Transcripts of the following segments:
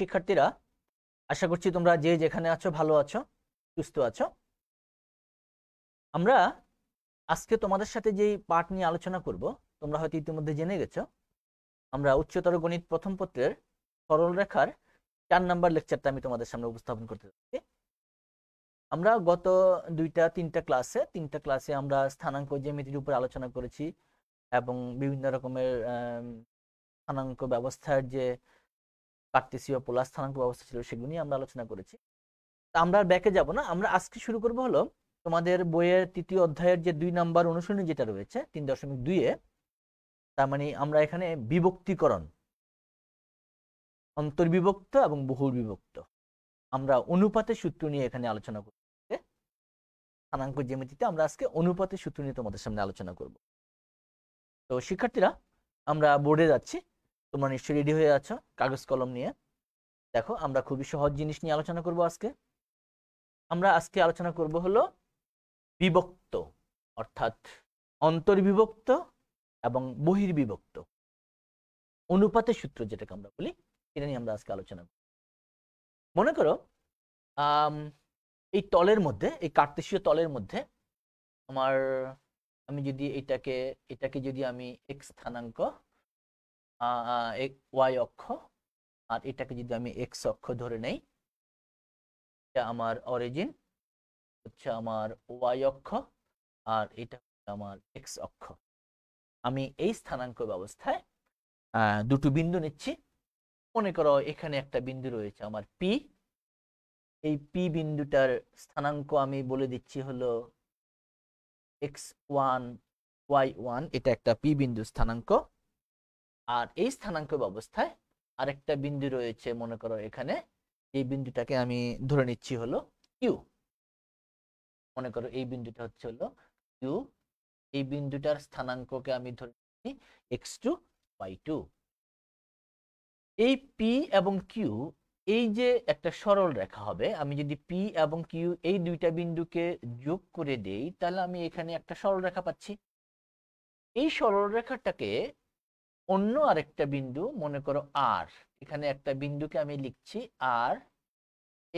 শিক্ষার্থীরা আশা করছি তোমরা যে যেখানে আছো ভালো আছো সুস্থ আছো আমরা আজকে তোমাদের সাথে যেই পাঠ নিয়ে আলোচনা করব তোমরা হয়তো ইতিমধ্যে জেনে গেছো আমরা উচ্চতর গণিত প্রথম পত্রের সরল রেখার চার নাম্বার লেকচারটা আমি তোমাদের সামনে উপস্থাপন করতে যাচ্ছি আমরা গত দুইটা তিনটা ক্লাসে তিনটা ক্লাসে আমরা স্থানাঙ্ক জ্যামিতির উপর আলোচনা করেছি এবং বিভিন্ন রকমের স্থানাঙ্ক ব্যবস্থার যে কার্তেসীয় পোলার স্থানাঙ্ক ব্যবস্থা ছিল সেগুলো নিয়ে আমরা আলোচনা করেছি তা আমরা আর ব্যাকে যাব না আমরা আজকে শুরু করব হলো তোমাদের বইয়ের তৃতীয় অধ্যায়ের যে দুই নাম্বার অনুশীলনী যেটা রয়েছে তিন দশমিক দুইয়ে তার মানে আমরা এখানে বিভক্তিকরণ অন্তর্বিভক্ত এবং বহুর বিভক্ত আমরা অনুপাতের সূত্র নিয়ে এখানে আলোচনা করব স্থানাঙ্ক জ্যামিতিতে আমরা আজকে অনুপাতের সূত্র নিয়ে তোমাদের সামনে আলোচনা করব তো শিক্ষার্থীরা আমরা বোর্ডে যাচ্ছি তোমরা নিশ্চয়ই রেডি হয়ে আছো কাগজ কলম নিয়ে দেখো আমরা খুবই সহজ জিনিস নিয়ে আলোচনা করব আজকে আমরা আজকে আলোচনা করব হলো বিভক্ত অর্থাৎ অন্তর্বিভক্ত এবং বহির্বিভক্ত অনুপাতের সূত্র যেটাকে আমরা বলি এটা নিয়ে আমরা আজকে আলোচনা করব মনে করো এই তলের মধ্যে এই কার্তেশীয় তলের মধ্যে আমার আমি যদি এটাকে এটাকে যদি আমি এক স্থানাঙ্ক ওয়াই অক্ষ আর এটাকে যদি আমি এক্স অক্ষ ধরে নেই এটা আমার অরিজিন হচ্ছে আমার ওয়াই অক্ষ আর এটা আমার এক্স অক্ষ আমি এই স্থানাঙ্ক ব্যবস্থায় দুটো বিন্দু নিচ্ছি মনে করো এখানে একটা বিন্দু রয়েছে আমার পি এই পি বিন্দুটার স্থানাঙ্ক আমি বলে দিচ্ছি হলো এক্স ওয়ান ওয়াই ওয়ান এটা একটা পি বিন্দু স্থানাঙ্ক আর এই স্থানাঙ্ক ব্যবস্থায় আরেকটা বিন্দু রয়েছে মনে করো এখানে এই বিন্দুটাকে আমি ধরে নিচ্ছি হলো কিউ মনে করো এই বিন্দুটা হচ্ছে হলো কিউ এই বিন্দুটার স্থানাঙ্ককে আমি ধরে নিচ্ছি এক্স টু ওয়াই টু এই পি এবং কিউ এই যে একটা সরল রেখা হবে আমি যদি পি এবং কিউ এই দুইটা বিন্দুকে যোগ করে দেই তাহলে আমি এখানে একটা সরল রেখা পাচ্ছি এই সরল রেখাটাকে অন্য আরেকটা বিন্দু মনে করো আর এখানে একটা বিন্দুকে আমি লিখছি আর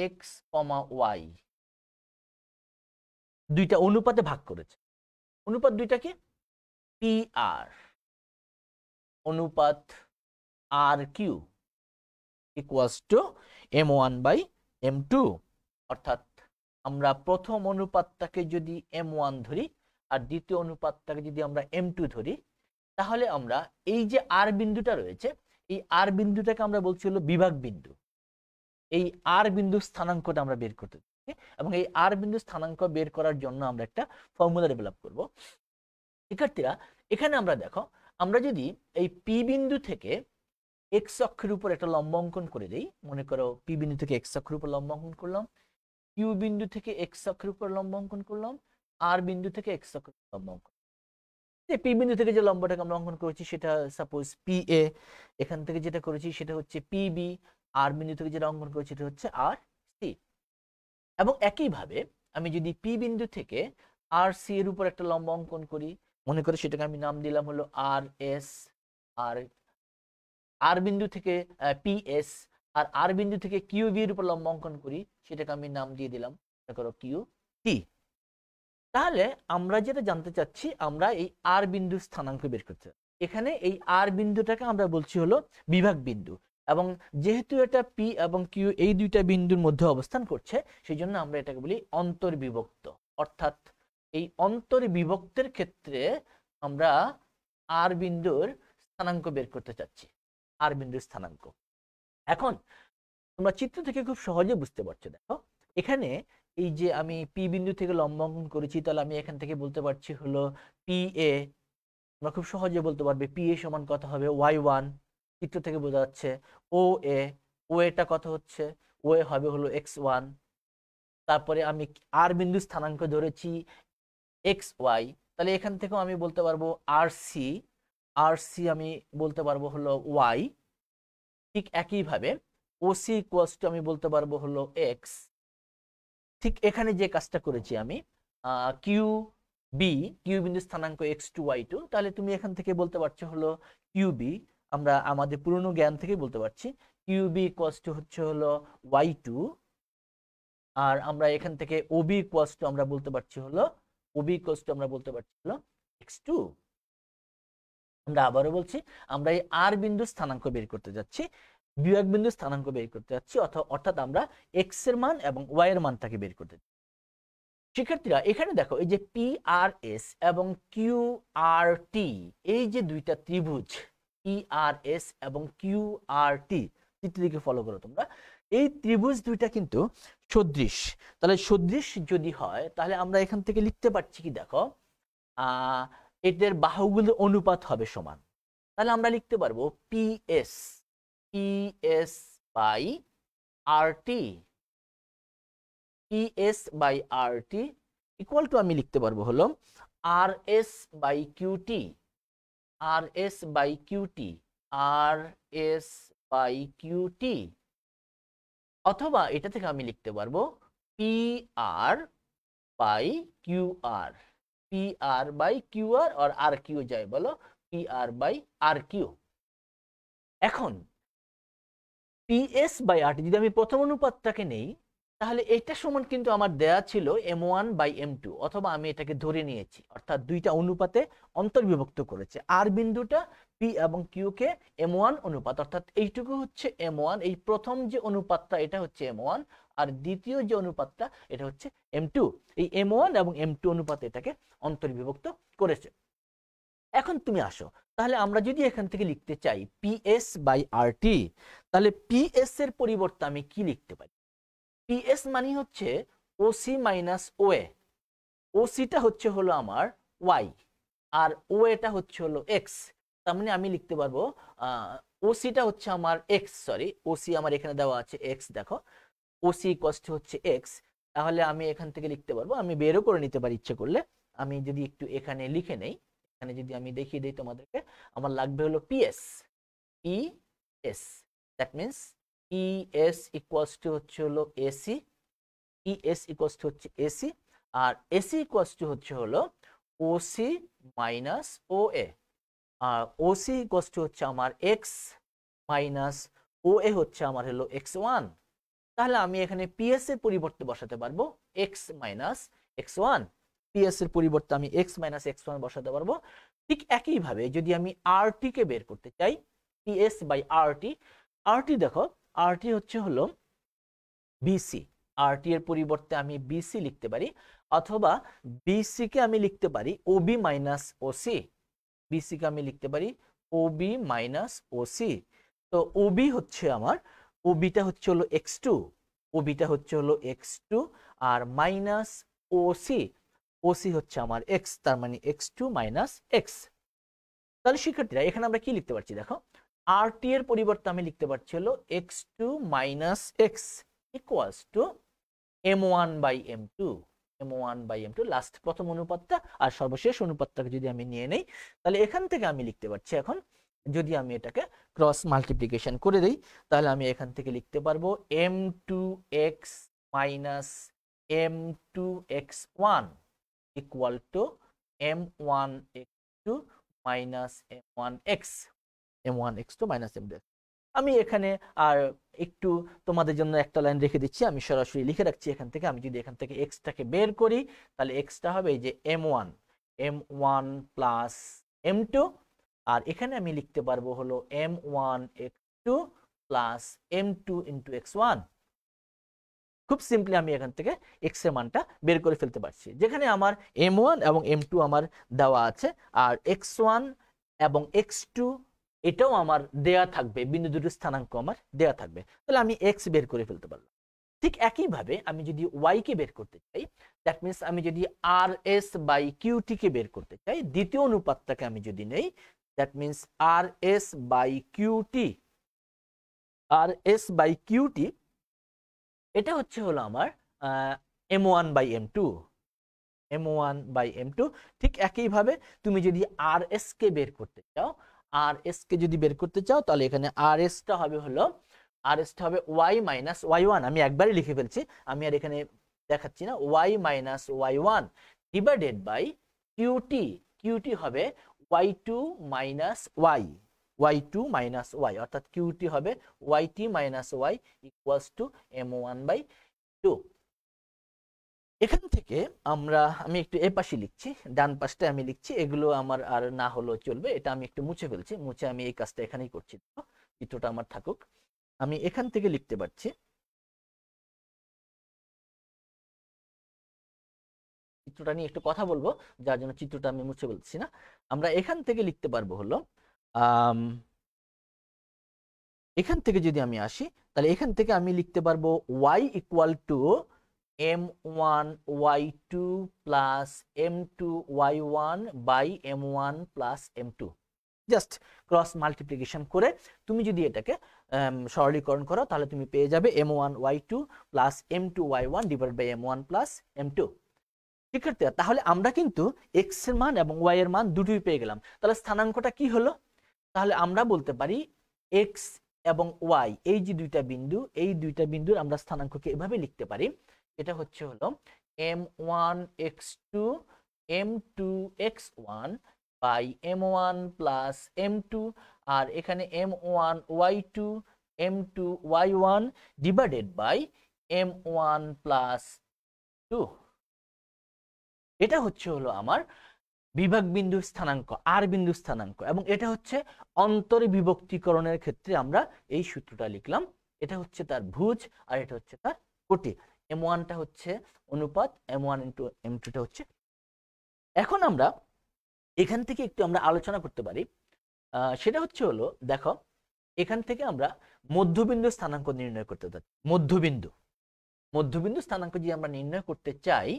এক্স কমা ওয়াই দুইটা অনুপাতে ভাগ করেছে অনুপাত দুইটাকে পি আর অনুপাত R Q equals to m one by m two অর্থাৎ আমরা প্রথম অনুপাতটাকে যদি এম ওয়ান ধরি আর দ্বিতীয় অনুপাতটাকে যদি আমরা এম টু ধরি তাহলে আমরা এই যে আর বিন্দুটা রয়েছে এই আর বিন্দুটাকে আমরা বলছি হলো বিভাগ বিন্দু এই আর বিন্দু স্থানাঙ্কটা আমরা বের করতে এবং এই আর বিন্দু স্থানাঙ্ক বের করার জন্য আমরা একটা ফর্মুলা ডেভেলপ করব শিক্ষার্থীরা এখানে আমরা দেখো আমরা যদি এই পি বিন্দু থেকে এক্স অক্ষের উপর একটা লম্ব অঙ্কন করে দিই মনে করো পি বিন্দু থেকে এক্স অক্ষের উপর লম্ব অঙ্কন করলাম কিউ বিন্দু থেকে এক্স অক্ষের উপর লম্ব অঙ্কন করলাম আর বিন্দু থেকে এক্স অক্ষের লম্ব অঙ্কন যে পি বিন্দু থেকে যে লম্বটাকে আমরা অঙ্কন করেছি সেটা সাপোজ পি এ এখান থেকে যেটা করেছি সেটা হচ্ছে পি বি আর বিন্দু থেকে যেটা অঙ্কন করেছি সেটা হচ্ছে আর সি এবং একইভাবে আমি যদি পি বিন্দু থেকে আর সি এর উপর একটা লম্ব অঙ্কন করি মনে করে সেটাকে আমি নাম দিলাম হলো আর এস আর আর বিন্দু থেকে পি এস আর আর বিন্দু থেকে কিউ বি এর উপর লম্ব অঙ্কন করি সেটাকে আমি নাম দিয়ে দিলাম করো কিউ টি তাহলে আমরা যেটা জানতে চাচ্ছি আমরা এই আর বিন্দুর স্থানাঙ্ক বের করতে এখানে এই আর বিন্দুটাকে আমরা বলছি হলো বিভাগ বিন্দু এবং যেহেতু এটা পি এবং কিউ এই দুইটা বিন্দুর মধ্যে অবস্থান করছে সেই জন্য আমরা এটাকে বলি অন্তর্বিভক্ত অর্থাৎ এই অন্তর্বিভক্তের ক্ষেত্রে আমরা আর বিন্দুর স্থানাঙ্ক বের করতে চাচ্ছি আর বিন্দুর স্থানাঙ্ক এখন তোমরা চিত্র থেকে খুব সহজে বুঝতে পারছো দেখো এখানে এই যে আমি পি বিন্দু থেকে লম্ব করেছি তাহলে আমি এখান থেকে বলতে পারছি হলো পি এ আমরা খুব সহজে বলতে পারবে পি এ সমান কত হবে ওয়াই ওয়ান চিত্র থেকে বোঝা যাচ্ছে ও এ ও এটা কত হচ্ছে ও এ হবে হলো এক্স ওয়ান তারপরে আমি আর বিন্দু স্থানাঙ্ক ধরেছি এক্স ওয়াই তাহলে এখান থেকেও আমি বলতে পারবো আর সি আর সি আমি বলতে পারবো হলো ওয়াই ঠিক একইভাবে ওসি ইকুয়ালস টু আমি বলতে পারবো হলো এক্স ঠিক এখানে যে কাজটা করেছি আমি কিউ বি কিউ বিন্দু স্থানাঙ্ক এক্স টু ওয়াই টু তাহলে তুমি এখান থেকে বলতে পারছো হলো কিউ বি আমরা আমাদের পুরনো জ্ঞান থেকে বলতে পারছি কিউ বি ইকুয়াস টু হচ্ছে হলো ওয়াই টু আর আমরা এখান থেকে ওবি ইকুয়াস টু আমরা বলতে পারছি হলো ওবি ইকুয়াস টু আমরা বলতে পারছি হলো এক্স টু আমরা আবারও বলছি আমরা এই আর বিন্দু স্থানাঙ্ক বের করতে যাচ্ছি বিয়োগ বিন্দু স্থানাঙ্ক বের করতে যাচ্ছি অর্থাৎ আমরা এক্স এর মান এবং ওয়াই এর মানটাকে বের করতে শিক্ষার্থীরা এখানে দেখো এই যে পি আর এস এবং কিউ আর টি এই যে দুইটা ত্রিভুজ পি আর এস এবং কিউ আর টি চিত্রটিকে ফলো করো তোমরা এই ত্রিভুজ দুইটা কিন্তু সদৃশ তাহলে সদৃশ যদি হয় তাহলে আমরা এখান থেকে লিখতে পারছি কি দেখো এদের বাহুগুলোর অনুপাত হবে সমান তাহলে আমরা লিখতে পারবো P S ps by rt ps by rt equal to আমি লিখতে পারবো হলো rs by qt rs by qt rs by qt অথবা এটা থেকে আমি লিখতে পারবো pr by qr pr by qr আর আর কিউ যায় বলো pr বাই আর কিউ এখন পিএস বাই টি যদি আমি প্রথম অনুপাতটাকে নেই তাহলে এটা সমান কিন্তু আমার দেয়া ছিল m one by m two অথবা আমি এটাকে ধরে নিয়েছি অর্থাৎ দুইটা অনুপাতে অন্তর্বিভক্ত করেছে আর বিন্দুটা পি এবং কিউকে এম ওয়ান অনুপাত অর্থাৎ এইটুকু হচ্ছে এম ওয়ান এই প্রথম যে অনুপাতটা এটা হচ্ছে এম ওয়ান আর দ্বিতীয় যে অনুপাতটা এটা হচ্ছে এম টু এই এম ওয়ান এবং এম টু অনুপাতে এটাকে অন্তর্বিভক্ত করেছে এখন তুমি আসো তাহলে আমরা যদি এখান থেকে লিখতে চাই পিএস বাই আরটি তাহলে পিএস এর পরিবর্তে আমি কি লিখতে পারি পিএস মানে হচ্ছে ওসি মাইনাস ও এ ওসিটা হচ্ছে হলো আমার ওয়াই আর ও এটা হচ্ছে হলো এক্স তার মানে আমি লিখতে পারবো ওসিটা হচ্ছে আমার এক্স সরি ওসি আমার এখানে দেওয়া আছে এক্স দেখো ওসি কস্ট হচ্ছে এক্স তাহলে আমি এখান থেকে লিখতে পারবো আমি বেরও করে নিতে পারি ইচ্ছে করলে আমি যদি একটু এখানে লিখে নেই এখানে যদি আমি দেখিয়ে দিই তোমাদেরকে আমার লাগবে হলো PS E S that means E S equals to হচ্ছে হলো AC E S equals to হচ্ছে এসি আর এসি ইকুয়ালস টু হচ্ছে হলো ওসি মাইনাস ও এ আর ওসি ইকুয়ালস টু হচ্ছে আমার এক্স মাইনাস ও এ হচ্ছে আমার হলো এক্স ওয়ান তাহলে আমি এখানে পিএস এর পরিবর্তে বসাতে পারবো x minus x one PS এর পরিবর্তে আমি এক্স মাইনাস এক্স ওয়ান বসাতে পারবো ঠিক একইভাবে যদি আমি আর টিকে বের করতে চাই পিএস বাই আরটি আরটি দেখো আরটি হচ্ছে হল বিসি আরটি এর পরিবর্তে আমি বিসি লিখতে পারি অথবা বিসি কে আমি লিখতে পারি ওবি মাইনাস ওসি বিসি কে আমি লিখতে পারি ওবি মাইনাস ওসি তো ওবি হচ্ছে আমার ওবিটা হচ্ছে হলো এক্স টু ওবিটা হচ্ছে হলো এক্স টু আর মাইনাস ওসি ওসি হচ্ছে আমার এক্স তার মানে এক্স টু মাইনাস এক্স তাহলে শিক্ষার্থীরা এখানে আমরা কি লিখতে পারছি দেখো আর টি এর পরিবর্তে আমি লিখতে পারছি হলো x two minus x equals to m one by m two m one by m two last প্রথম অনুপাতটা আর সর্বশেষ অনুপাতটাকে যদি আমি নিয়ে নেই তাহলে এখান থেকে আমি লিখতে পারছি এখন যদি আমি এটাকে ক্রস মাল্টিপ্লিকেশন করে দিই তাহলে আমি এখান থেকে লিখতে পারবো m two x minus m two x one equal to m1x2 minus m1x m1x2 minus m2 আমি এখানে আর একটু তোমাদের জন্য একটা লাইন রেখে দিচ্ছি আমি সরাসরি লিখে রাখছি এখান থেকে আমি যদি এখান থেকে এক্সটাকে বের করি তাহলে এক্সটা হবে এই যে m one m one plus m two আর এখানে আমি লিখতে পারবো হলো m one x two plus m two into x one খুব সিম্পলি আমি এখান থেকে এক্স এর মানটা বের করে ফেলতে পারছি যেখানে আমার এম ওয়ান এবং এম টু আমার দেওয়া আছে আর এক্স ওয়ান এবং এক্স টু এটাও আমার দেয়া থাকবে বিন্দু দুটো স্থানাঙ্ক আমার দেয়া থাকবে তাহলে আমি এক্স বের করে ফেলতে পারলাম ঠিক একইভাবে আমি যদি ওয়াই কে বের করতে চাই দ্যাট মিনস আমি যদি আর এস বাই কিউ কে বের করতে চাই দ্বিতীয় অনুপাতটাকে আমি যদি নেই that means R S by QT R S by QT এটা হচ্ছে হলো আমার m one by m two m one by m two ঠিক একইভাবে তুমি যদি আর এসকে বের করতে চাও আর এসকে যদি বের করতে চাও তাহলে এখানে আর এসটা হবে হলো আর এসটা হবে ওয়াই মাইনাস ওয়াই ওয়ান আমি একবারই লিখে ফেলছি আমি আর এখানে দেখাচ্ছি না y minus y one divided by QT QT হবে y two minus y y two minus y অর্থাৎ কিউটি হবে y T minus y equals to m one by two এখান থেকে আমরা আমি একটু এ পাশে লিখছি ডান পাশটা আমি লিখছি এগুলো আমার আর না হলেও চলবে এটা আমি একটু মুছে ফেলছি মুছে আমি এই কাজটা এখানেই করছি চিত্রটা আমার থাকুক আমি এখান থেকে লিখতে পারছি চিত্রটা নিয়ে একটু কথা বলবো যার জন্য চিত্রটা আমি মুছে বলছি না আমরা এখান থেকে লিখতে পারবো হলো এখান থেকে যদি আমি আসি তাহলে এখান থেকে আমি লিখতে পারবো y equal to m one y two plus m two y one by m one plus m two just cross multiplication করে তুমি যদি এটাকে সরলীকরণ করো তাহলে তুমি পেয়ে যাবে m one y two plus m two y one divide by m one plus m two শিক্ষার্থীরা তাহলে আমরা কিন্তু এক্স এর মান এবং ওয়াই এর মান দুটোই পেয়ে গেলাম তাহলে স্থানাঙ্কটা কি হলো তাহলে আমরা বলতে পারি এক্স এবং ওয়াই এই যে দুইটা বিন্দু এই দুইটা বিন্দুর আমরা স্থানাঙ্ককে এভাবে লিখতে পারি এটা হচ্ছে হলো m one x two m two x one by m one plus m two আর এখানে m one y two m two y one divided by m one plus two এটা হচ্ছে হলো আমার বিভাগ বিন্দু স্থানাঙ্ক আর বিন্দু স্থানাঙ্ক এবং এটা হচ্ছে অন্তরে বিভক্তিকরণের ক্ষেত্রে আমরা এই সূত্রটা লিখলাম এটা হচ্ছে তার ভুজ আর এটা হচ্ছে তার কোটি এম ওয়ানটা হচ্ছে অনুপাত এম ওয়ান ইন্টু এম টুটা হচ্ছে এখন আমরা এখান থেকে একটু আমরা আলোচনা করতে পারি সেটা হচ্ছে হলো দেখো এখান থেকে আমরা মধ্যবিন্দু স্থানাঙ্ক নির্ণয় করতে পারি মধ্যবিন্দু মধ্যবিন্দু স্থানাঙ্ক যদি আমরা নির্ণয় করতে চাই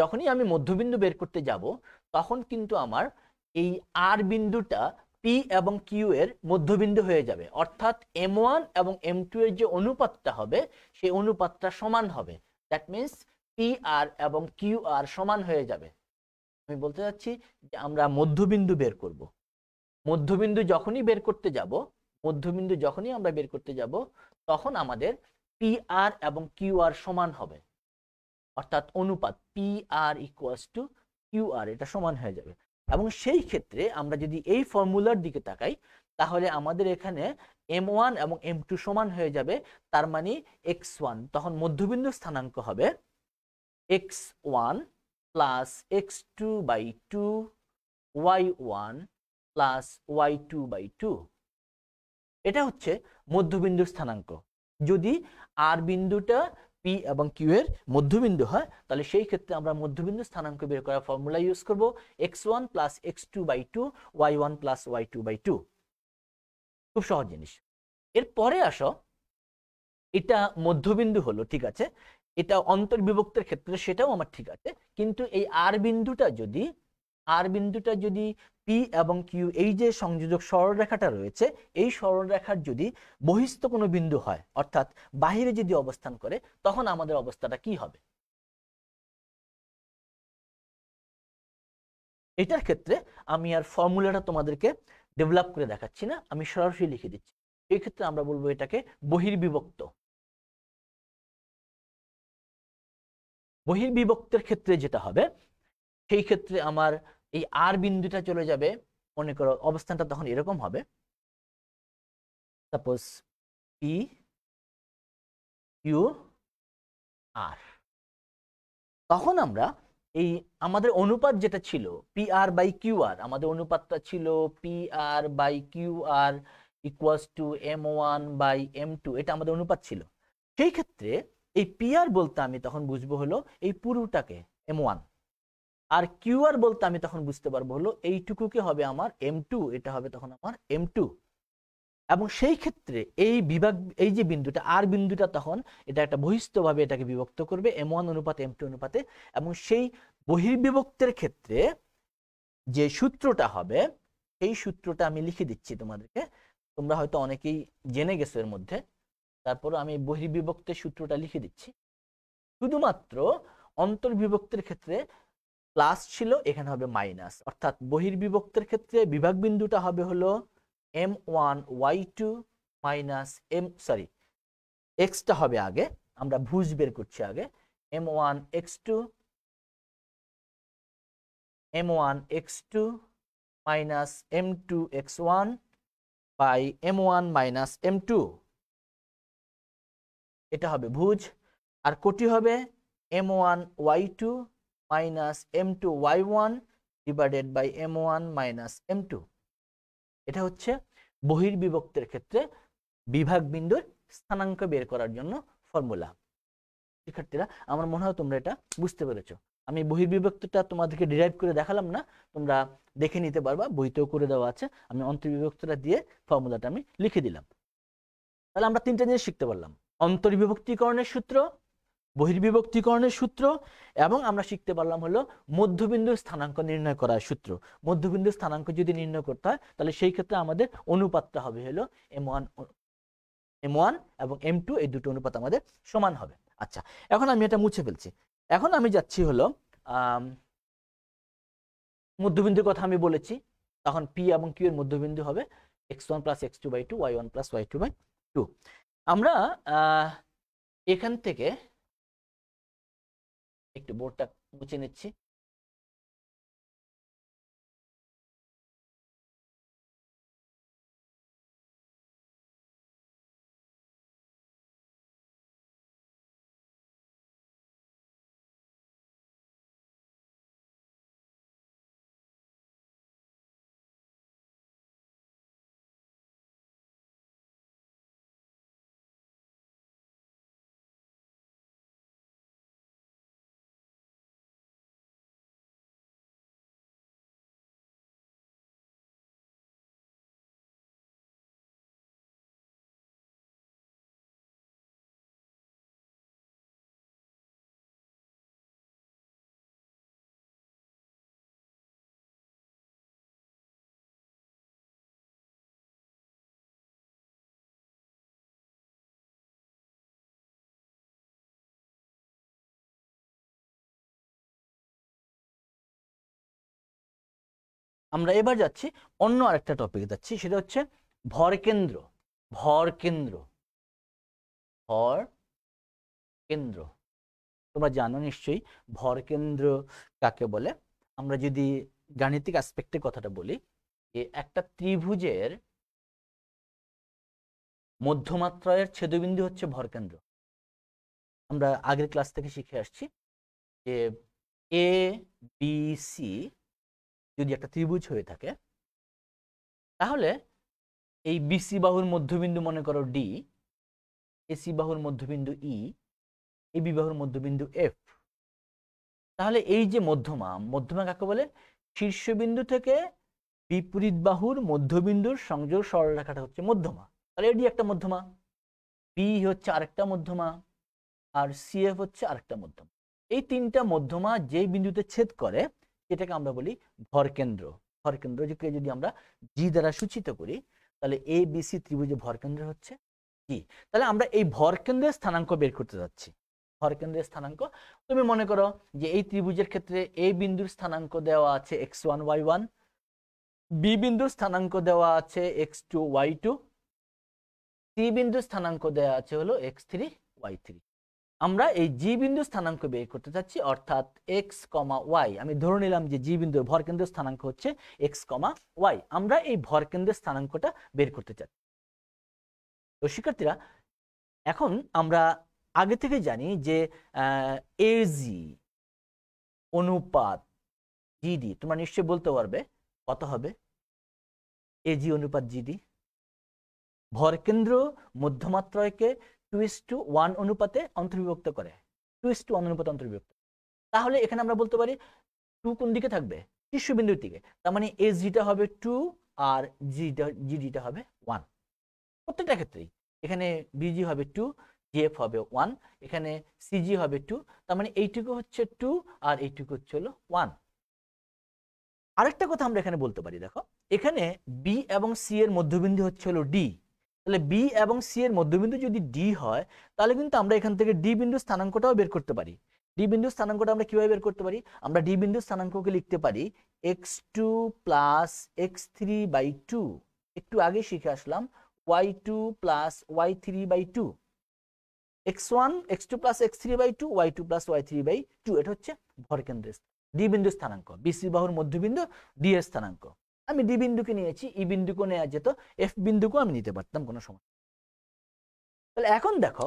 যখনই আমি মধ্যবিন্দু বের করতে যাব তখন কিন্তু আমার এই আর বিন্দুটা পি এবং কিউ এর মধ্যবিন্দু হয়ে যাবে অর্থাৎ এম ওয়ান এবং এম টু এর যে অনুপাতটা হবে সেই অনুপাতটা সমান হবে দ্যাট মিনস পি আর এবং কিউ আর সমান হয়ে যাবে আমি বলতে চাচ্ছি যে আমরা মধ্যবিন্দু বের করব মধ্যবিন্দু যখনই বের করতে যাব মধ্যবিন্দু যখনই আমরা বের করতে যাব তখন আমাদের পি আর এবং কিউ আর সমান হবে অর্থাৎ অনুপাত P R equals to Q R এটা সমান হয়ে যাবে এবং সেই ক্ষেত্রে আমরা যদি এই ফর্মুলার দিকে তাকাই তাহলে আমাদের এখানে এম ওয়ান এবং এম টু সমান হয়ে যাবে তার মানে এক্স ওয়ান তখন মধ্যবিন্দু স্থানাঙ্ক হবে x one plus x two by two y one plus y two by two এটা হচ্ছে মধ্যবিন্দু স্থানাঙ্ক যদি আর বিন্দুটা পি এবং কিউ এর মধ্যবিন্দু হয় হ্যাঁ? তাহলে সেই ক্ষেত্রে আমরা মধ্যবিন্দু স্থানাঙ্ক বের করার ফর্মুলা ইউজ করব x one plus x two by two y one plus y two by two খুব সহজ জিনিস এরপরে আসো এটা মধ্যবিন্দু হলো ঠিক আছে এটা অন্তর্বিভক্তের ক্ষেত্রে সেটাও আমার ঠিক আছে কিন্তু এই আর বিন্দুটা যদি আর বিন্দুটা যদি পি এবং কিউ এই যে সংযোজক সরলরেখাটা রয়েছে এই সরলরেখার যদি বহিস্থ কোনো বিন্দু হয় অর্থাৎ বাহিরে যদি অবস্থান করে তখন আমাদের অবস্থাটা কি হবে এটার ক্ষেত্রে আমি আর ফর্মুলাটা তোমাদেরকে ডেভেলপ করে দেখাচ্ছি না আমি সরাসরি লিখে দিচ্ছি এই ক্ষেত্রে আমরা বলবো এটাকে বহির্বিভক্ত বহির্বিভক্তের ক্ষেত্রে যেটা হবে সেই ক্ষেত্রে আমার এই আর বিন্দুটা চলে যাবে মনে করো অবস্থানটা তখন এরকম হবে সাপোজ পি ইউ আর তখন আমরা এই আমাদের অনুপাত যেটা ছিল P R by Q R আমাদের অনুপাতটা ছিল P R by Q R equals to m one by m two এটা আমাদের অনুপাত ছিল সেই ক্ষেত্রে এই পি আর বলতে আমি তখন বুঝবো হলো এই পুরোটাকে এম ওয়ান আর কিউআর বলতে আমি তখন বুঝতে পারবো হলো এইটুকুকে হবে আমার এম টু এটা হবে তখন আমার এম টু এবং সেই ক্ষেত্রে এই বিভাগ এই যে বিন্দুটা আর বিন্দুটা তখন এটা একটা বহিস্থভাবে এটাকে বিভক্ত করবে এম ওয়ান অনুপাতে এম টু অনুপাতে এবং সেই বহির্বিভক্তের ক্ষেত্রে যে সূত্রটা হবে এই সূত্রটা আমি লিখে দিচ্ছি তোমাদেরকে তোমরা হয়তো অনেকেই জেনে গেছো এর মধ্যে তারপর আমি বহির্বিভক্তের সূত্রটা লিখে দিচ্ছি শুধুমাত্র অন্তর্বিভক্তের ক্ষেত্রে প্লাস ছিল এখানে হবে মাইনাস অর্থাৎ বহির্বিভক্তের ক্ষেত্রে বিভাগ বিন্দুটা হবে হলো m one y two minus m sorry এক্সটা হবে আগে আমরা ভুজ বের করছি আগে m one x two m one x two minus m two x one by m one minus m two এটা হবে ভুজ আর কোটি হবে m one y two minus m two y one m2 by m one minus m two এটা হচ্ছে বহির্বিভক্তের ক্ষেত্রে বিভাগ বিন্দুর স্থানাঙ্ক বের করার জন্য ফর্মুলা শিক্ষার্থীরা আমার মনে হয় তোমরা এটা বুঝতে পেরেছ আমি বহির্বিভক্তটা তোমাদেরকে ডিরাইভ করে দেখালাম না তোমরা দেখে নিতে পারবা বইতেও করে দেওয়া আছে আমি অন্তর্বিভক্তটা দিয়ে ফর্মুলাটা আমি লিখে দিলাম তাহলে আমরা তিনটা জিনিস শিখতে পারলাম অন্তর্বিভক্তিকরণের সূত্র বহির্বিভক্তিকরণের সূত্র এবং আমরা শিখতে পারলাম হলো মধ্যবিন্দু স্থানাঙ্ক নির্ণয় করার সূত্র মধ্যবিন্দু স্থানাঙ্ক যদি নির্ণয় করতে হয় তাহলে সেই ক্ষেত্রে আমাদের অনুপাতটা হবে হলো এম ওয়ান এম ওয়ান এবং এম টু এই দুটো অনুপাত আমাদের সমান হবে আচ্ছা এখন আমি এটা মুছে ফেলছি এখন আমি যাচ্ছি হলো মধ্যবিন্দুর কথা আমি বলেছি তখন পি এবং কিউ এর মধ্যবিন্দু হবে x one plus x two by two y one plus y two by two আমরা এখান থেকে একটু বোর্ডটা মুছে নিচ্ছি আমরা এবার যাচ্ছি অন্য আরেকটা টপিক যাচ্ছি সেটা হচ্ছে ভরকেন্দ্র ভরকেন্দ্র ভর কেন্দ্র তোমরা জানো নিশ্চয়ই ভরকেন্দ্র কাকে বলে আমরা যদি গাণিতিক অ্যাসপেক্টের কথাটা বলি যে একটা ত্রিভুজের মধ্যমাত্রায়ের ছেদবিন্দু হচ্ছে ভরকেন্দ্র আমরা আগের ক্লাস থেকে শিখে আসছি যে এ বি সি যদি একটা ত্রিভুজ হয়ে থাকে তাহলে এই বিসি বাহুর মধ্যবিন্দু মনে করো ডি এসি বাহুর মধ্যবিন্দু ই এ বি বাহুর মধ্যবিন্দু এফ তাহলে এই যে মধ্যমা মধ্যমা কাকে বলে শীর্ষবিন্দু থেকে বিপরীত বাহুর মধ্যবিন্দুর সংযোগ সরল রেখাটা হচ্ছে মধ্যমা তাহলে এডি একটা মধ্যমা বি হচ্ছে আরেকটা মধ্যমা আর সি এফ হচ্ছে আরেকটা মধ্যমা এই তিনটা মধ্যমা যে বিন্দুতে ছেদ করে যেটাকে আমরা বলি ভরকেন্দ্র ভরকেন্দ্রকে যদি আমরা জি দ্বারা সূচিত করি তাহলে এ বি সি ত্রিভুজে ভরকেন্দ্র হচ্ছে জি তাহলে আমরা এই ভরকেন্দ্রের স্থানাঙ্ক বের করতে যাচ্ছি ভরকেন্দ্রের স্থানাঙ্ক তুমি মনে করো যে এই ত্রিভুজের ক্ষেত্রে এ বিন্দুর স্থানাঙ্ক দেওয়া আছে x one y one B বিন্দুর স্থানাঙ্ক দেওয়া আছে x two y two C বিন্দুর স্থানাঙ্ক দেওয়া আছে হলো এক্স থ্রি ওয়াই থ্রি আমরা এই জি বিন্দু স্থানাঙ্ক বের করতে চাচ্ছি অর্থাৎ এক্স কমা ওয়াই আমি ধরে নিলাম যে জি বিন্দুর ভরকেন্দ্র স্থানাঙ্ক হচ্ছে এক্স কমা ওয়াই আমরা এই ভরকেন্দ্রের স্থানাঙ্কটা বের করতে চাচ্ছি তো শিক্ষার্থীরা এখন আমরা আগে থেকে জানি যে এজি অনুপাত জিডি তোমরা নিশ্চয় বলতে পারবে কত হবে এজি অনুপাত জিডি ভরকেন্দ্র মধ্যমাত্রয়কে টু ইস টু ওয়ান অনুপাতে অন্তর্বিভক্ত করে টু টু ওয়ান অনুপাতে অন্তর্বিভক্ত তাহলে এখানে আমরা বলতে পারি টু কোন দিকে থাকবে শীর্ষবিন্দুর দিকে তার মানে এস হবে টু আর জিটা জিডিটা হবে ওয়ান প্রত্যেকটা ক্ষেত্রেই এখানে বিজি হবে টু জিএফ হবে ওয়ান এখানে সিজি হবে টু তার মানে এইটুকু হচ্ছে টু আর এইটুকু হচ্ছে হলো ওয়ান আরেকটা কথা আমরা এখানে বলতে পারি দেখো এখানে বি এবং সি এর মধ্যবিন্দু হচ্ছে হলো ডি তাহলে বি এবং সি এর মধ্যবিন্দু যদি ডি হয় তাহলে কিন্তু আমরা এখান থেকে ডি বিন্দু স্থানাঙ্কটাও বের করতে পারি ডি বিন্দু স্থানাঙ্কটা আমরা কিভাবে বের করতে পারি আমরা ডি বিন্দু স্থানাঙ্ককে লিখতে পারি x two plus x three by two একটু আগে শিখে আসলাম y two plus y three by two x one x two plus x three by two y two plus y three by two এটা হচ্ছে ভরকেন্দ্রের ডি বিন্দু স্থানাঙ্ক BC বাহুর মধ্যবিন্দু ডি এর স্থানাঙ্ক আমি ডি বিন্দুকে নিয়েছি ই বিন্দুকে নেওয়া যেত এফ বিন্দুকেও আমি নিতে পারতাম কোনো সময় তাহলে এখন দেখো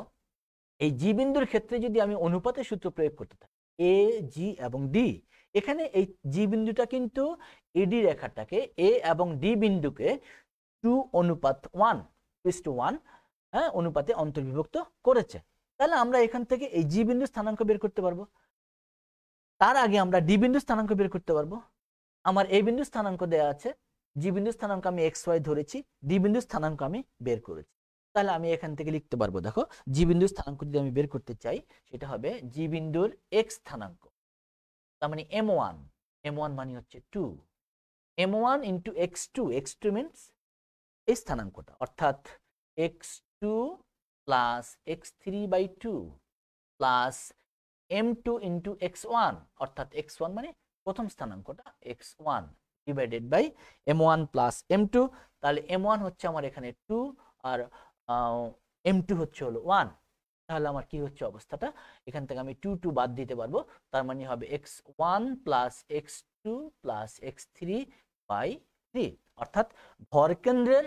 এই জি বিন্দুর ক্ষেত্রে যদি আমি অনুপাতের সূত্র প্রয়োগ করতে থাকি এ জি এবং ডি এখানে এই জি বিন্দুটা কিন্তু এডি রেখাটাকে এ এবং ডি বিন্দুকে টু অনুপাত ওয়ান ইস টু ওয়ান হ্যাঁ অনুপাতে অন্তর্বিভক্ত করেছে তাহলে আমরা এখান থেকে এই জি বিন্দু স্থানাঙ্ক বের করতে পারবো তার আগে আমরা ডি বিন্দু স্থানাঙ্ক বের করতে পারবো আমার এই বিন্দু স্থানাঙ্ক দেওয়া আছে জি বিন্দু স্থানাঙ্ক আমি এক্স ওয়াই ধরেছি ডি বিন্দু স্থানাঙ্ক আমি বের করেছি তাহলে আমি এখান থেকে লিখতে পারবো দেখো জি বিন্দুর স্থানাঙ্ক যদি আমি বের করতে চাই সেটা হবে জি বিন্দুর এক্স স্থানাঙ্ক তার মানে এম ওয়ান এম ওয়ান মানে হচ্ছে two m one into x two x two means এই স্থানাঙ্কটা অর্থাৎ x two plus x three by two plus m two into x one অর্থাৎ এক্স ওয়ান মানে প্রথম স্থানাঙ্কটা x one divided by m one plus m two তাহলে m one হচ্ছে আমার এখানে টু আর এম টু হচ্ছে হলো ওয়ান তাহলে আমার কি হচ্ছে অবস্থাটা এখান থেকে আমি টু টু বাদ দিতে পারবো তার মানে হবে x one plus x two plus x three by three অর্থাৎ ভরকেন্দ্রের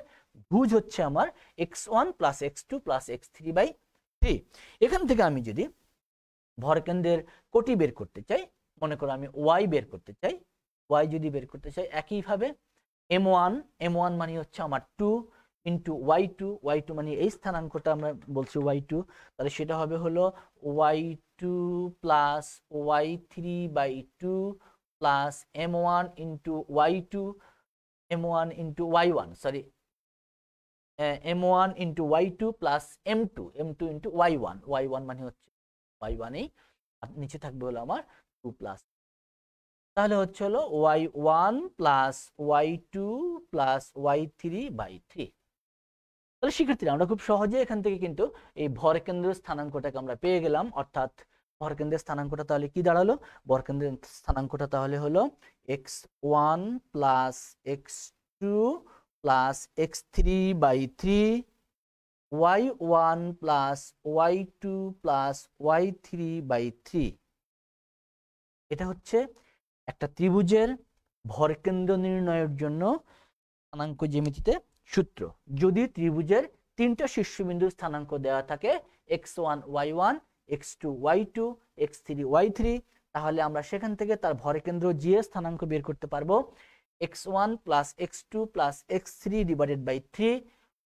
ভুজ হচ্ছে আমার x one plus x two plus x three by three এখান থেকে আমি যদি ভরকেন্দ্রের কোটি বের করতে চাই মনে করো আমি ওয়াই বের করতে চাই ওয়াই যদি বের করতে চাই একইভাবে এম ওয়ান এম ওয়ান মানে হচ্ছে আমার two into y two y two মানে এই স্থানাঙ্কটা আমরা বলছি ওয়াই টু তাহলে সেটা হবে হলো y two plus y three by two plus m one into y two m one into y one sorry m one into y two plus m two m two into y one y one মানে হচ্ছে Y ওয়ানেই নিচে থাকবে হলো আমার two plus তাহলে হচ্ছে হলো y one plus y two plus y three by three তাহলে শিক্ষার্থীরা আমরা খুব সহজে এখান থেকে কিন্তু এই ভরকেন্দ্র স্থানাঙ্কটাকে আমরা পেয়ে গেলাম অর্থাৎ ভরকেন্দ্রের স্থানাঙ্কটা তাহলে কি দাঁড়ালো ভরকেন্দ্রের স্থানাঙ্কটা তাহলে হলো x one plus x two plus x three by three y1 two y2 y y3 by three এটা হচ্ছে একটা ত্রিভুজের ভরকেন্দ্র নির্ণয়ের জন্য স্থানাঙ্ক জ্যামিতিতে সূত্র যদি ত্রিভুজের তিনটা শীর্ষবিন্দুর স্থানাঙ্ক দেওয়া থাকে x one y one x two y two x three y three তাহলে আমরা সেখান থেকে তার ভরকেন্দ্র জিএ স্থানাঙ্ক বের করতে পারবো x one plus x two plus x three divided by three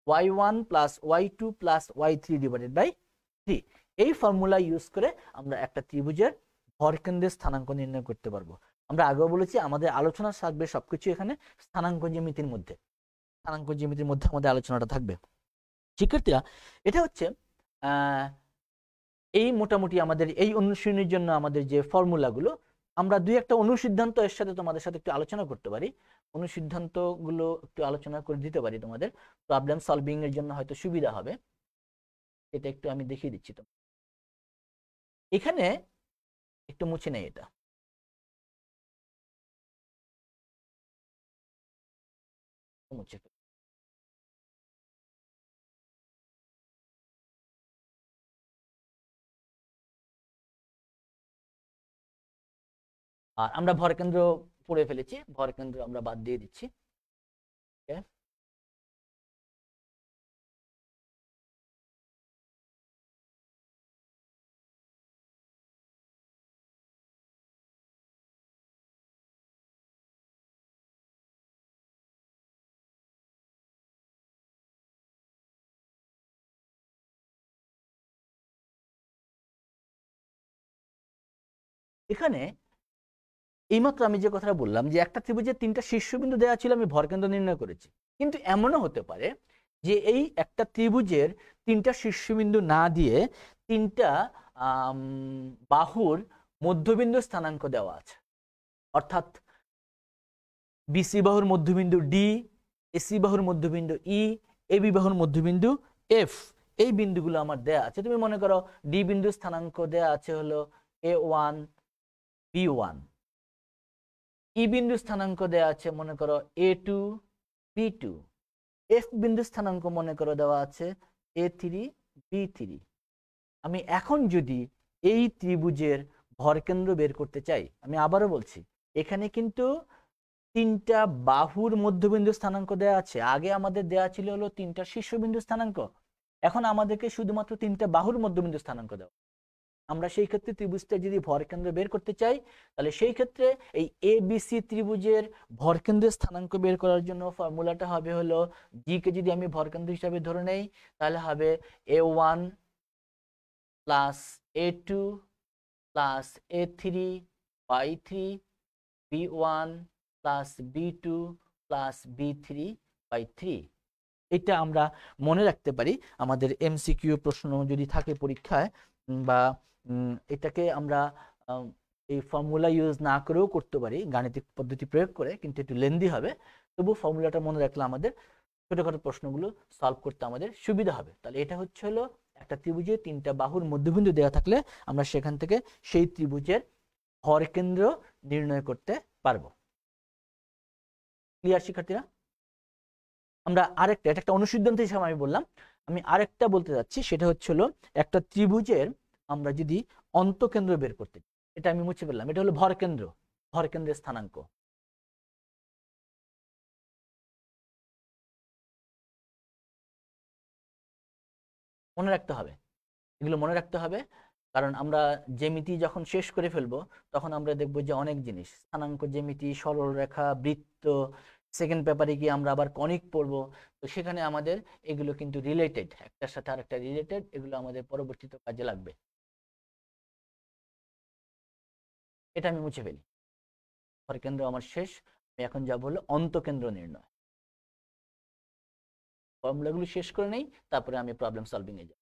y one plus y two plus y three divided by three এই ফর্মুলা ইউজ করে আমরা একটা ত্রিভুজের হরকেন্দ্রের স্থানাঙ্ক নির্ণয় করতে পারবো আমরা আগেও বলেছি আমাদের আলোচনা থাকবে সবকিছু এখানে স্থানাঙ্ক জ্যামিতির মধ্যে স্থানাঙ্ক জ্যামিতির মধ্যে আমাদের আলোচনাটা থাকবে শিক্ষার্থীরা এটা হচ্ছে এই মোটামুটি আমাদের এই অনুশীলনীর জন্য আমাদের যে ফর্মুলাগুলো আমরা দুই একটা অনুসিদ্ধান্ত এর সাথে তোমাদের সাথে একটু আলোচনা করতে পারি অনুসিদ্ধান্তগুলো একটু আলোচনা করে দিতে পারি তোমাদের প্রবলেম সলভিং এর জন্য হয়তো সুবিধা হবে এটা একটু আমি দেখিয়ে দিচ্ছি তোমাকে এখানে একটু মুছে নেই এটা আর আমরা ভরকেন্দ্র পড়ে ফেলেছি ভরকেন্দ্র আমরা বাদ দিয়ে দিচ্ছি এখানে এইমাত্র আমি যে কথাটা বললাম যে একটা ত্রিভুজের তিনটা শীর্ষবিন্দু দেওয়া ছিল আমি ভরকেন্দ্র নির্ণয় করেছি কিন্তু এমনও হতে পারে যে এই একটা ত্রিভুজের তিনটা শীর্ষবিন্দু না দিয়ে তিনটা বাহুর মধ্যবিন্দু স্থানাঙ্ক দেওয়া আছে অর্থাৎ বিসি বাহুর মধ্যবিন্দু ডি এসি বাহুর মধ্যবিন্দু ই e, বি বাহুর মধ্যবিন্দু এফ এই বিন্দুগুলো আমার দেয়া আছে তুমি মনে করো ডি বিন্দু স্থানাঙ্ক দেয়া আছে হলো A one B one E বিন্দু স্থানাঙ্ক দেওয়া আছে মনে করো A two B two F বিন্দু স্থানাঙ্ক মনে করো দেওয়া আছে এ থ্রি বি থ্রি আমি এখন যদি এই ত্রিভুজের ভরকেন্দ্র বের করতে চাই আমি আবারও বলছি এখানে কিন্তু তিনটা বাহুর মধ্যবিন্দু স্থানাঙ্ক দেওয়া আছে আগে আমাদের দেওয়া ছিল হলো তিনটা শীর্ষবিন্দু স্থানাঙ্ক এখন আমাদেরকে শুধুমাত্র তিনটা বাহুর মধ্যবিন্দু স্থানাঙ্ক দেওয়া আমরা সেই ক্ষেত্রে ত্রিভুজটা যদি ভরকেন্দ্র বের করতে চাই তাহলে সেই ক্ষেত্রে এই এ বিসি ত্রিভুজের ভরকেন্দ্রের স্থানাঙ্ক বের করার জন্য ফর্মুলাটা হবে হলো জি কে যদি আমি ভরকেন্দ্র হিসাবে ধরে নেই তাহলে হবে A one plus A two plus A three by three B one plus B two plus B three by three এটা আমরা মনে রাখতে পারি আমাদের এমসিকিউ প্রশ্ন যদি থাকে পরীক্ষায় বা এটাকে আমরা এই ফর্মুলা ইউজ না করেও করতে পারি গাণিতিক পদ্ধতি প্রয়োগ করে কিন্তু একটু লেন্দি হবে তবু ফর্মুলাটা মনে রাখলে আমাদের ছোটোখাটো প্রশ্নগুলো সলভ করতে আমাদের সুবিধা হবে তাহলে এটা হচ্ছে হলো একটা ত্রিভুজে তিনটা বাহুর মধ্যবিন্দু দেওয়া থাকলে আমরা সেখান থেকে সেই ত্রিভুজের হরকেন্দ্র নির্ণয় করতে পারবো ক্লিয়ার শিক্ষার্থীরা আমরা আরেকটা এটা একটা অনুসিদ্ধান্ত হিসাবে আমি বললাম আমি আরেকটা বলতে যাচ্ছি সেটা হচ্ছে হলো একটা ত্রিভুজের আমরা যদি অন্তকেন্দ্র বের করতে এটা আমি মুছে ফেললাম এটা হলো ভর কেন্দ্র ভর কেন্দ্রের স্থানাঙ্ক মনে রাখতে হবে এগুলো মনে রাখতে হবে কারণ আমরা জ্যামিতি যখন শেষ করে ফেলবো তখন আমরা দেখব যে অনেক জিনিস স্থানাঙ্ক জ্যামিতি সরল রেখা বৃত্ত সেকেন্ড পেপারে গিয়ে আমরা আবার কনিক পড়বো তো সেখানে আমাদের এগুলো কিন্তু রিলেটেড একটার সাথে আরেকটা রিলেটেড এগুলো আমাদের পরবর্তীতে কাজে লাগবে এটা আমি মুছে ফেলি কেন্দ্র আমার শেষ আমি এখন যা বললো অন্তকেন্দ্র নির্ণয় ফর্মুলাগুলো শেষ করে নেই তারপরে আমি প্রবলেম সলভিংয়ে যাব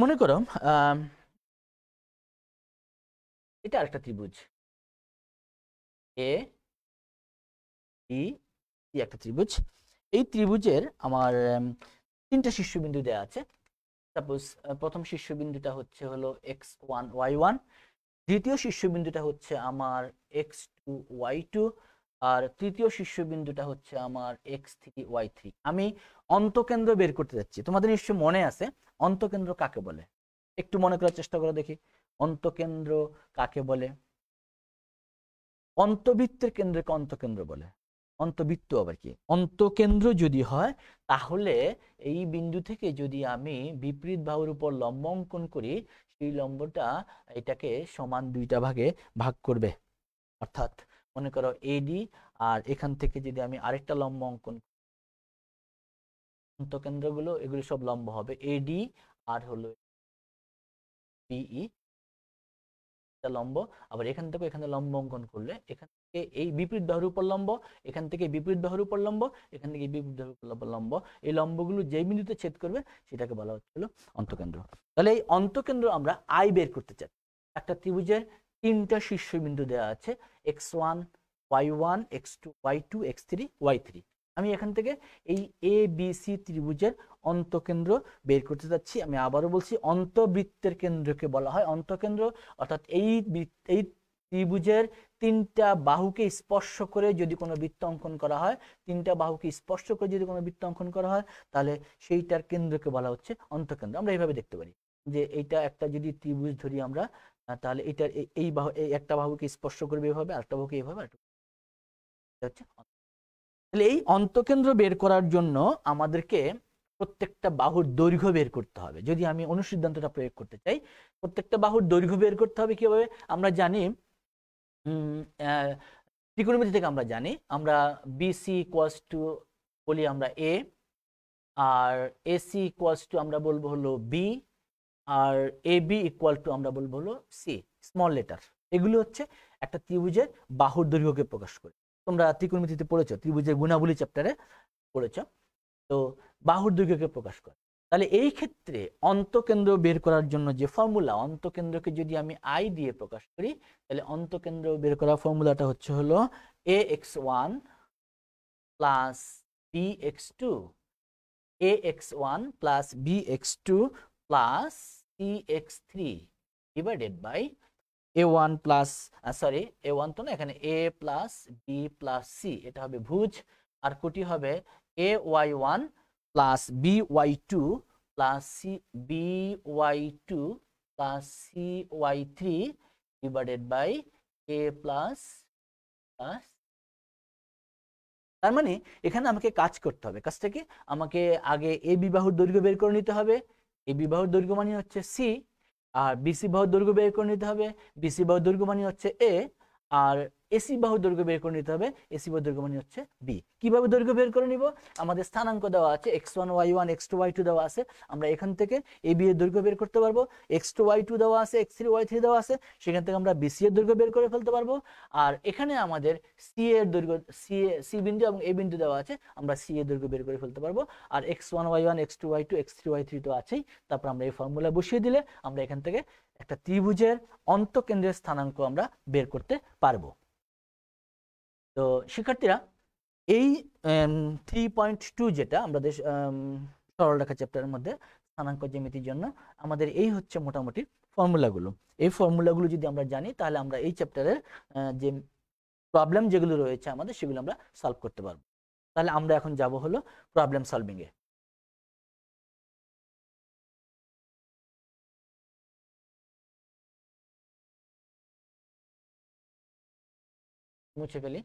মনে করো এটা আরেকটা ত্রিভুজ এ ই একটা ত্রিভুজ এই ত্রিভুজের আমার তিনটা শীর্ষবিন্দু দেওয়া আছে সাপোজ প্রথম শীর্ষবিন্দুটা হচ্ছে হলো x1 y1 দ্বিতীয় শীর্ষবিন্দুটা হচ্ছে আমার এক্স টু আর তৃতীয় শীর্ষবিন্দুটা হচ্ছে আমার এক্স থ্রি আমি অন্তকেন্দ্র বের করতে যাচ্ছি তোমাদের নিশ্চয় মনে আছে অন্তকেন্দ্র কাকে বলে একটু মনে করার চেষ্টা করো দেখি অন্তকেন্দ্র কাকে বলে অন্তবৃত্তের কেন্দ্রকে অন্তকেন্দ্র বলে অন্তবৃত্ত আবার কি অন্তকেন্দ্র যদি হয় তাহলে এই বিন্দু থেকে যদি আমি বিপরীত বাহুর উপর লম্ব অঙ্কন করি সেই লম্বটা এটাকে সমান দুইটা ভাগে ভাগ করবে অর্থাৎ মনে করো এডি আর এখান থেকে যদি আমি আরেকটা লম্ব অঙ্কন অন্তকেন্দ্রগুলো এগুলো সব লম্ব হবে এডি আর হলো বিই e। লম্ব আবার এখান থেকে এখানে লম্ব অঙ্কন করলে এখানে এই বিপরীত বাহুর উপর লম্ব এখান থেকে বিপরীত বাহুর উপর লম্ব এখান থেকে বিপরীত বাহুর উপর লম্ব এই লম্বগুলো যেই বিন্দুতে ছেদ করবে সেটাকে বলা হচ্ছিল অন্তকেন্দ্র তাহলে এই অন্তকেন্দ্র আমরা আই বের করতে চাই একটা ত্রিভুজের তিনটা শীর্ষবিন্দু দেওয়া আছে x one y one x two y two x three y three আমি এখান থেকে এই এ বি সি ত্রিভুজের অন্তকেন্দ্র বের করতে যাচ্ছি আমি আবারও বলছি অন্তবৃত্তের কেন্দ্রকে বলা হয় অন্তকেন্দ্র অর্থাৎ এই এই ত্রিভুজের তিনটা বাহুকে স্পর্শ করে যদি কোনো বৃত্ত অঙ্কন করা হয় তিনটা বাহুকে স্পর্শ করে যদি কোনো বৃত্ত অঙ্কন করা হয় তাহলে সেইটার কেন্দ্রকে বলা হচ্ছে অন্তকেন্দ্র আমরা এইভাবে দেখতে পারি যে এইটা একটা যদি ত্রিভুজ ধরি আমরা তাহলে এটার এই বাহু এই একটা বাহুকে স্পর্শ করবে এভাবে আরেকটা বাহুকে এইভাবে হচ্ছে তাহলে এই অন্তকেন্দ্র বের করার জন্য আমাদেরকে প্রত্যেকটা বাহুর দৈর্ঘ্য বের করতে হবে যদি আমি অনুসিদ্ধান্তটা প্রয়োগ করতে চাই প্রত্যেকটা বাহুর দৈর্ঘ্য বের করতে হবে কিভাবে আমরা জানি ত্রিকোণমিতি থেকে আমরা জানি আমরা বিসি ইকুয়াস টু বলি আমরা এ আর এসি ইকুয়াস টু আমরা বলবো হলো বি আর এ বি ইকুয়াল টু আমরা বলবো হলো সি স্মল লেটার এগুলো হচ্ছে একটা ত্রিভুজের বাহুর দৈর্ঘ্যকে প্রকাশ করে তোমরা ত্রিকোণমিতিতে পড়েছো ত্রিভুজের গুণাবলী চ্যাপ্টারে পড়েছ তো বাহুর দৈর্ঘ্যকে প্রকাশ করে তাহলে এই ক্ষেত্রে অন্তকেন্দ্র বের করার জন্য যে ফর্মুলা অন্তকেন্দ্রকে যদি আমি আই দিয়ে প্রকাশ করি তাহলে অন্তকেন্দ্র বের করার ফর্মুলাটা হচ্ছে হলো A x one plus B x two A x one plus B x two plus C x three divided by A one plus sorry A one তো না এখানে A plus B plus C এটা হবে ভুজ আর কোটি হবে A y one plus B y two plus C B y two plus C y three divided by A plus plus তার মানে এখানে আমাকে কাজ করতে হবে কাজটা কি আমাকে আগে এ বিবাহর দৈর্ঘ্য বের করে নিতে হবে এ বিবাহর দৈর্ঘ্য মানে হচ্ছে সি আর বিসি বাহুর দৈর্ঘ্য বের করে নিতে হবে বিসি বাহুর দৈর্ঘ্য মানে হচ্ছে এ আর এসি বাহু দৈর্ঘ্য বের করে নিতে হবে এসি বাহু দৈর্ঘ্য মানে হচ্ছে বি কিভাবে দৈর্ঘ্য বের করে নিব আমাদের স্থানাঙ্ক দেওয়া আছে x one y one x two y two দেওয়া আছে আমরা এখান থেকে এ বি এর দৈর্ঘ্য বের করতে পারবো এক্স টু ওয়াই টু দেওয়া আছে এক্স থ্রি ওয়াই থ্রি দেওয়া আছে সেখান থেকে আমরা বিসি এর দৈর্ঘ্য বের করে ফেলতে পারবো আর এখানে আমাদের সি এর দৈর্ঘ্য সি এ সি বিন্দু এবং এ বিন্দু দেওয়া আছে আমরা সি এর দৈর্ঘ্য বের করে ফেলতে পারবো আর x one y one x two y two x three y three তো আছেই তারপর আমরা এই ফর্মুলা বসিয়ে দিলে আমরা এখান থেকে একটা ত্রিভুজের অন্তকেন্দ্রের স্থানাঙ্ক আমরা বের করতে পারবো তো শিক্ষার্থীরা এই থ্রি পয়েন্ট টু যেটা আমাদের সরলরেখা চ্যাপ্টারের মধ্যে স্থানাঙ্ক জ্যামিতির জন্য আমাদের এই হচ্ছে মোটামুটি ফর্মুলাগুলো এই ফর্মুলাগুলো যদি আমরা জানি তাহলে আমরা এই চ্যাপ্টারের যে প্রবলেম যেগুলো রয়েছে আমাদের সেগুলো আমরা সলভ করতে পারবো তাহলে আমরা এখন যাব হলো প্রবলেম সলভিংয়ে মুছে ফেলি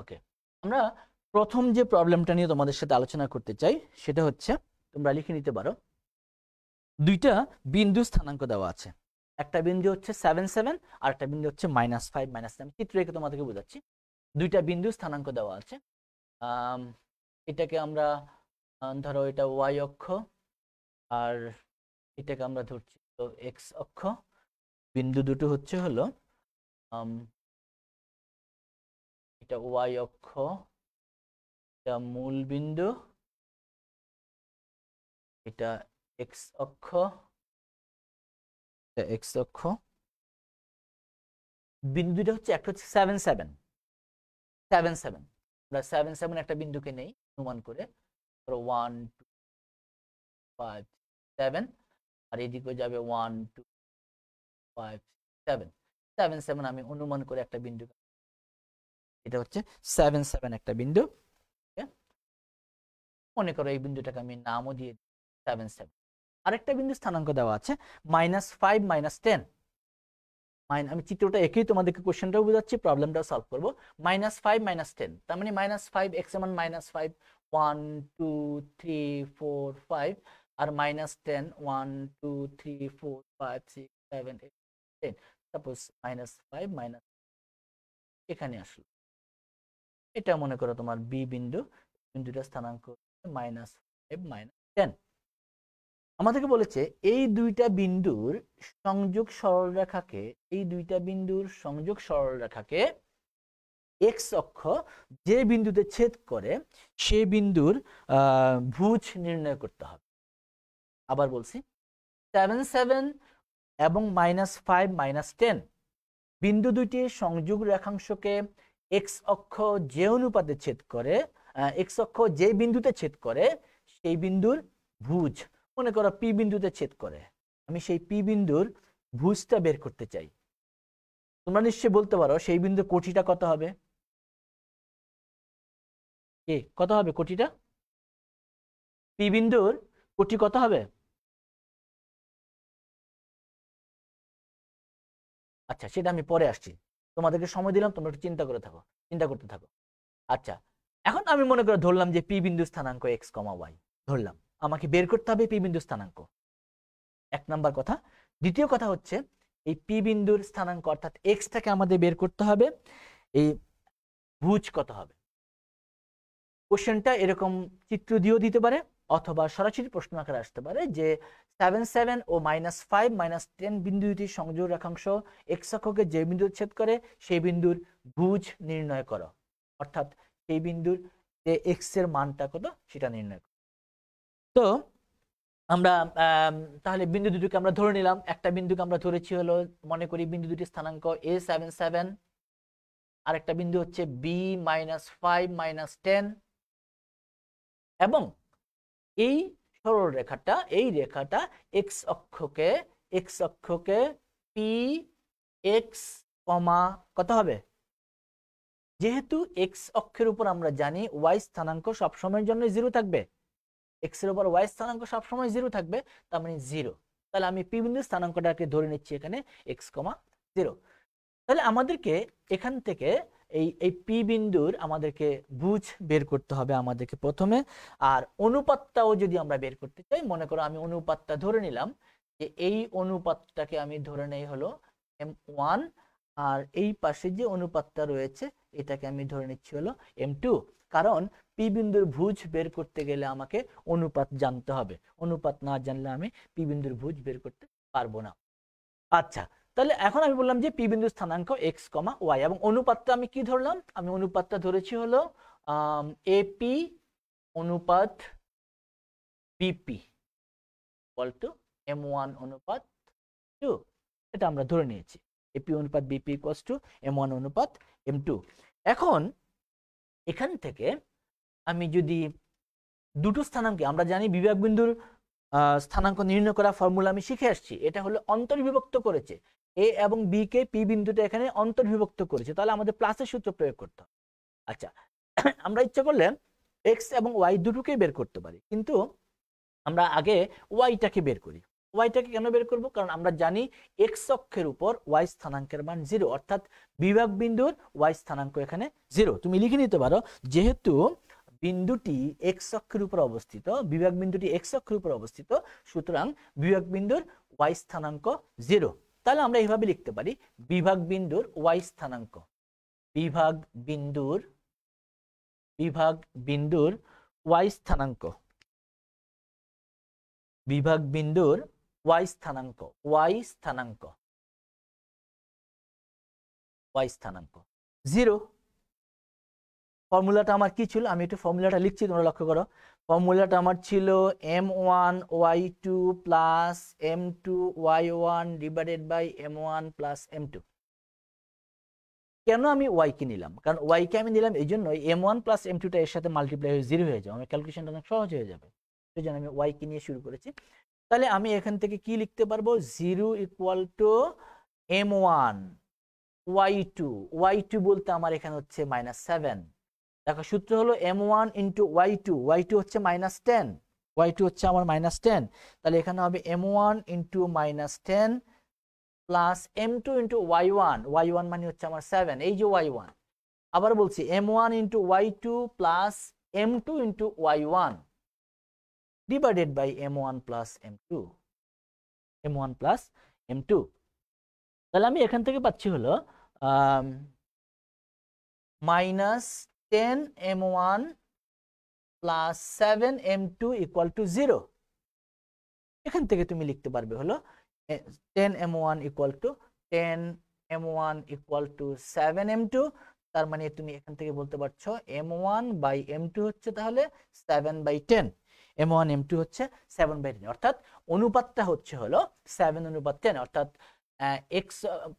ওকে আমরা প্রথম যে প্রবলেমটা নিয়ে তোমাদের সাথে আলোচনা করতে চাই সেটা হচ্ছে তোমরা লিখে নিতে পারো দুইটা বিন্দু স্থানাঙ্ক দেওয়া আছে একটা বিন্দু হচ্ছে সেভেন সেভেন আর একটা বিন্দু হচ্ছে মাইনাস ফাইভ মাইনাস সেভেন চিত্র রেখে তোমাদেরকে বোঝাচ্ছি দুইটা বিন্দু স্থানাঙ্ক দেওয়া আছে এটাকে আমরা ধরো এটা ওয়াই অক্ষ আর এটাকে আমরা ধরছি তো এক্স অক্ষ বিন্দু দুটো হচ্ছে হলো এটা ওয়াই অক্ষ এটা মূল বিন্দু এটা এক্স অক্ষ এটা এক্স অক্ষ বিন্দুটা হচ্ছে একটা হচ্ছে সেভেন সেভেন সেভেন সেভেন আমরা সেভেন সেভেন একটা বিন্দুকে নেই অনুমান করে ওয়ান টু ফাইভ সেভেন আর এদিকে যাবে one two five seven seven seven আমি অনুমান করে একটা বিন্দুকে এটা হচ্ছে সেভেন সেভেন একটা বিন্দু মনে করো এই বিন্দুটাকে আমি নামও দিয়ে সেভেন সেভেন আরেকটা বিন্দু স্থানাঙ্ক দেওয়া আছে মাইনাস ফাইভ মাইনাস টেন মাইন আমি চিত্রটা একেই তোমাদেরকে কোশ্চেনটাও বোঝাচ্ছি প্রবলেমটাও সলভ করবো মাইনাস ফাইভ মাইনাস টেন তার মানে মাইনাস ফাইভ এক্স এমন minus five one two three four five আর minus ten one two three four five six seven eight ten suppose minus five minus এখানে আসলো এটা মনে করো তোমার বি বিন্দু বিন্দুটা স্থানাঙ্ক মাইনাস ফাইভ মাইনাস টেন আমাদেরকে বলেছে এই দুইটা বিন্দুর সংযোগ সরলরেখাকে এই দুইটা বিন্দুর সংযোগ সরলরেখাকে এক্স অক্ষ যে বিন্দুতে ছেদ করে সে বিন্দুর ভুজ নির্ণয় করতে হবে আবার বলছি সেভেন সেভেন এবং মাইনাস ফাইভ মাইনাস টেন বিন্দু দুইটির সংযোগ রেখাংশকে এক্স অক্ষ যে অনুপাতে ছেদ করে এক্স অক্ষ যে বিন্দুতে ছেদ করে সেই বিন্দুর ভুজ মনে করো পি বিন্দুতে ছেদ করে আমি সেই পি বিন্দুর ভুজটা বের করতে চাই তোমরা নিশ্চয়ই বলতে পারো সেই বিন্দুর কোটিটা কত হবে এ কত হবে কোটিটা পি বিন্দুর কোটি কত হবে আচ্ছা সেটা আমি পরে আসছি তোমাদেরকে সময় দিলাম তোমরা একটু চিন্তা করে থাকো চিন্তা করতে থাকো আচ্ছা এখন আমি মনে করে ধরলাম যে পি বিন্দু স্থানাঙ্ক এক্স কমা ওয়াই ধরলাম আমাকে বের করতে হবে পি বিন্দু স্থানাঙ্ক এক নাম্বার কথা দ্বিতীয় কথা হচ্ছে এই পি বিন্দুর স্থানাঙ্ক অর্থাৎ এক্সটাকে আমাদের বের করতে হবে এই ভুজ কত হবে কোশ্চেনটা এরকম চিত্র দিয়েও দিতে পারে অথবা সরাসরি প্রশ্ন আকারে আসতে পারে যে সেভেন সেভেন ও মাইনাস ফাইভ মাইনাস টেন বিন্দু দুটি সংযোগ রেখাংশ এক্স অক্ষকে যে বিন্দু ছেদ করে সেই বিন্দুর ভুজ নির্ণয় করো অর্থাৎ সেই বিন্দুর যে এক্স এর মানটা কত সেটা নির্ণয় করো তো আমরা তাহলে বিন্দু দুটিকে আমরা ধরে নিলাম একটা বিন্দুকে আমরা ধরেছি হলো মনে করি বিন্দু দুটি স্থানাঙ্ক এ সেভেন সেভেন আরেকটা বিন্দু হচ্ছে B minus five minus ten এবং এই সরল রেখাটা এই রেখাটা এক্স অক্ষকে এক্স অক্ষকে পি এক্স কমা কত হবে যেহেতু এক্স অক্ষের উপর আমরা জানি ওয়াই স্থানাঙ্ক সবসময়ের জন্য জিরো থাকবে এক্স এর উপর ওয়াই স্থানাঙ্ক সবসময় জিরো থাকবে তার মানে জিরো তাহলে আমি পি বিন্দু স্থানাঙ্কটাকে ধরে নিচ্ছি এখানে এক্স কমা জিরো তাহলে আমাদেরকে এখান থেকে এই এই পি বিন্দুর আমাদেরকে বুঝ বের করতে হবে আমাদেরকে প্রথমে আর অনুপাতটাও যদি আমরা বের করতে চাই মনে করো আমি অনুপাতটা ধরে নিলাম যে এই অনুপাতটাকে আমি ধরে নেই হলো এম ওয়ান আর এই পাশে যে অনুপাতটা রয়েছে এটাকে আমি ধরে নিচ্ছি হলো এম টু কারণ পি বিন্দুর ভুজ বের করতে গেলে আমাকে অনুপাত জানতে হবে অনুপাত না জানলে আমি পি বিন্দুর ভুজ বের করতে পারবো না আচ্ছা তাহলে এখন আমি বললাম যে পি বিন্দু স্থানাঙ্ক এক্স কমা ওয়াই এবং অনুপাতটা আমি কি ধরলাম আমি অনুপাতটা ধরেছি হলো এপি অনুপাত BP equal to m one অনুপাত টু এটা আমরা ধরে নিয়েছি এপি অনুপাত BP equals to m one অনুপাত এম টু এখন এখান থেকে আমি যদি দুটো স্থানাঙ্কে আমরা জানি বিভাগ বিন্দুর স্থানাঙ্ক নির্ণয় করা ফর্মুলা আমি শিখে আসছি এটা হলো অন্তর্বিভক্ত করেছে এ এবং বি কে পি বিন্দুটা এখানে অন্তর্বিভক্ত করেছে তাহলে আমাদের প্লাসের সূত্র প্রয়োগ করতে আচ্ছা আমরা ইচ্ছা করলে এক্স এবং ওয়াই দুটোকেই বের করতে পারি কিন্তু আমরা আগে ওয়াইটাকে বের করি ওয়াইটাকে কেন বের করব কারণ আমরা জানি এক্স অক্ষের উপর ওয়াই স্থানাঙ্কের মান জিরো অর্থাৎ বিভাগ বিন্দুর ওয়াই স্থানাঙ্ক এখানে জিরো তুমি লিখে নিতে পারো যেহেতু বিন্দুটি এক্স অক্ষের উপর অবস্থিত বিভাগ বিন্দুটি এক্স অক্ষের উপর অবস্থিত সুতরাং বিভাগ বিন্দুর ওয়াই স্থানাঙ্ক জিরো তাহলে আমরা এইভাবে লিখতে পারি বিভাগ বিন্দুর ওয়াই স্থানাঙ্ক বিভাগ বিন্দুর বিভাগ বিন্দুর ওয়াই স্থানাঙ্ক বিভাগ বিন্দুর ওয়াই স্থানাঙ্ক ওয়াই স্থানাঙ্ক ওয়াই স্থানাঙ্ক জিরো ফর্মুলাটা আমার কি ছিল আমি একটু ফর্মুলাটা লিখছি তোমরা লক্ষ্য করো ফর্মুলাটা আমার ছিল m one y two plus m two y one divided by m one plus m two কেন আমি ওয়াইকে নিলাম কারণ ওয়াইকে আমি নিলাম এই জন্য এম ওয়ান প্লাস এম টুটা এর সাথে মাল্টিপ্লাই হয়ে জিরো হয়ে যাবে আমার ক্যালকুলেশনটা অনেক সহজ হয়ে যাবে সেই জন্য আমি ওয়াইকে নিয়ে শুরু করেছি তাহলে আমি এখান থেকে কি লিখতে পারবো zero equal to m one y two y two বলতে আমার এখানে হচ্ছে মাইনাস সেভেন দেখো সূত্র হলো m one into y two y two হচ্ছে মাইনাস টেন ওয়াই টু হচ্ছে আমার মাইনাস টেন তাহলে এখানে হবে m one into minus ten plus m two into y one y one মানে হচ্ছে আমার সেভেন এই যে ওয়াই ওয়ান আবার বলছি m one into y two plus m two into y one divided by m one plus m two m one plus m two তাহলে আমি এখান থেকে পাচ্ছি হলো minus 10 m1 plus 7 m2 equal to 0 এখান থেকে তুমি লিখতে পারবে হলো 10 m1 equal to 10 m1 equal to 7 m2 তার মানে তুমি এখান থেকে বলতে পারছো m1 by m2 হচ্ছে তাহলে 7 by 10 m1 m2 হচ্ছে 7 by 10 অর্থাৎ অনুপাতটা হচ্ছে হলো 7 অনুপাত 10 অর্থাৎ x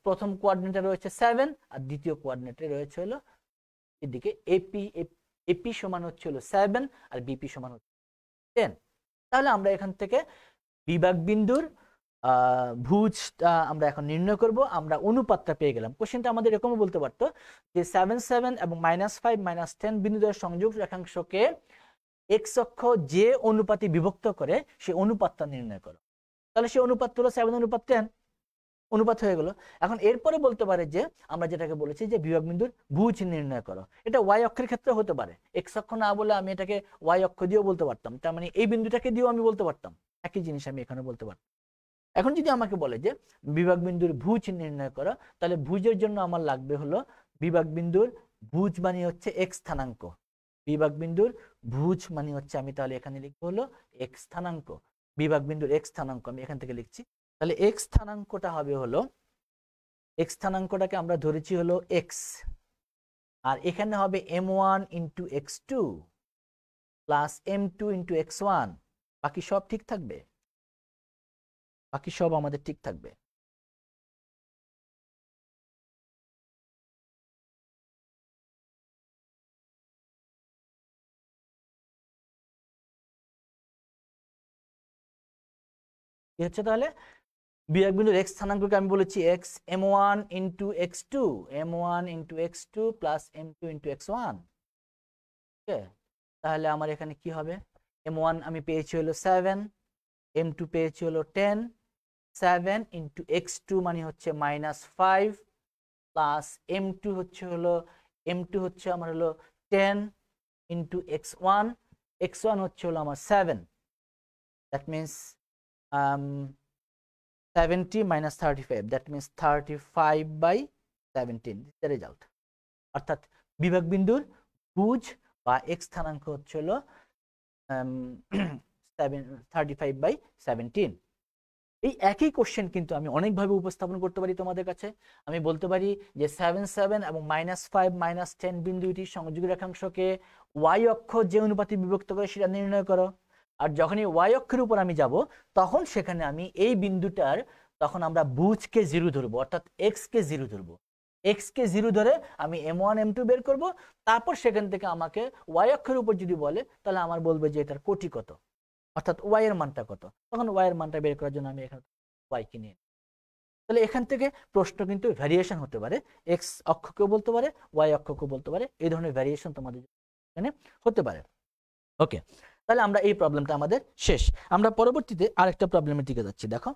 প্রথম কোয়ার্ডিনেটে রয়েছে 7 আর দ্বিতীয় কোয়ার্ডিনেটে রয়েছে হলো এদিকে এপি এপি সমান হচ্ছে হলো সেভেন আর বিপি সমান হচ্ছে টেন তাহলে আমরা এখান থেকে বিভাগ বিন্দুর ভুজটা আমরা এখন নির্ণয় করব আমরা অনুপাতটা পেয়ে গেলাম কোশ্চেনটা আমাদের এরকমও বলতে পারতো যে সেভেন সেভেন এবং মাইনাস ফাইভ মাইনাস টেন বিন্দুদের সংযোগ রেখাংশকে এক্স অক্ষ যে অনুপাতে বিভক্ত করে সে অনুপাতটা নির্ণয় করো তাহলে সে অনুপাত হলো সেভেন অনুপাত টেন অনুপাত হয়ে গেল এখন এরপরে বলতে পারে যে আমরা যেটাকে বলেছি যে বিভাগবিন্দুর ভুজ নির্ণয় করো এটা ওয়াই অক্ষের ক্ষেত্রে হতে পারে এক্স অক্ষ না বলে আমি এটাকে ওয়াই অক্ষ দিয়েও বলতে পারতাম তার মানে এই বিন্দুটাকে দিয়েও আমি বলতে পারতাম একই জিনিস আমি এখানে বলতে পারতাম এখন যদি আমাকে বলে যে বিভাগবিন্দুর ভুজ নির্ণয় করো তাহলে ভুজের জন্য আমার লাগবে হলো বিভাগবিন্দুর ভুজ মানে হচ্ছে এক স্থানাঙ্ক বিভাগবিন্দুর ভুজ মানে হচ্ছে আমি তাহলে এখানে লিখবো হলো এক স্থানাঙ্ক বিভাগবিন্দুর এক স্থানাঙ্ক আমি এখান থেকে লিখছি তাহলে এক্স স্থানাঙ্কটা হবে হলো এক্স স্থানাঙ্কটাকে আমরা ধরেছি হলো এক্স আর এখানে হবে m one into x two plus m two into x one বাকি সব ঠিক থাকবে বাকি সব আমাদের ঠিক থাকবে কি হচ্ছে তাহলে বিয়োগ বিন্দুর এক্স স্থানাঙ্ককে আমি বলেছি x m one into x two m one into x two plus m two into x one okay তাহলে আমার এখানে কি হবে এম ওয়ান আমি পেয়েছি হলো সেভেন এম টু পেয়েছি হলো ten seven into x two মানে হচ্ছে minus five plus m two হচ্ছে হলো এম টু হচ্ছে আমার হলো ten into x one x one হচ্ছে হলো আমার seven that means 70 minus 35 that means 35 by 17 this is the result অর্থাৎ বিভাগ বিন্দুর বুজ বা x স্থানাঙ্ক হচ্ছে হলো 35 বাই 17 এই একই কোশ্চেন কিন্তু আমি অনেকভাবে উপস্থাপন করতে পারি তোমাদের কাছে আমি বলতে পারি যে সেভেন সেভেন এবং মাইনাস ফাইভ মাইনাস টেন বিন্দুটি সংযোগী রেখাংশকে ওয়াই অক্ষ যে অনুপাতে বিভক্ত করে সেটা নির্ণয় করো আর যখন এই ওয়াই অক্ষের উপর আমি যাব তখন সেখানে আমি এই বিন্দুটার তখন আমরা বুজকে জিরো ধরবো অর্থাৎ এক্সকে জিরো ধরবো এক্সকে জিরো ধরে আমি এম ওয়ান এম টু বের করবো তারপর সেখান থেকে আমাকে ওয়াই অক্ষের উপর যদি বলে তাহলে আমার বলবে যে এটার কোটি কত অর্থাৎ ওয়াইয়ের মানটা কত তখন ওয়াইয়ের মানটা বের করার জন্য আমি এখানে ওয়াই নিয়ে তাহলে এখান থেকে প্রশ্ন কিন্তু ভ্যারিয়েশন হতে পারে এক্স অক্ষকেও বলতে পারে ওয়াই অক্ষকেও বলতে পারে এই ধরনের ভ্যারিয়েশন তোমাদের এখানে হতে পারে ওকে তাহলে আমরা এই প্রবলেমটা আমাদের শেষ আমরা পরবর্তীতে আরেকটা প্রবলেমের দিকে যাচ্ছি দেখো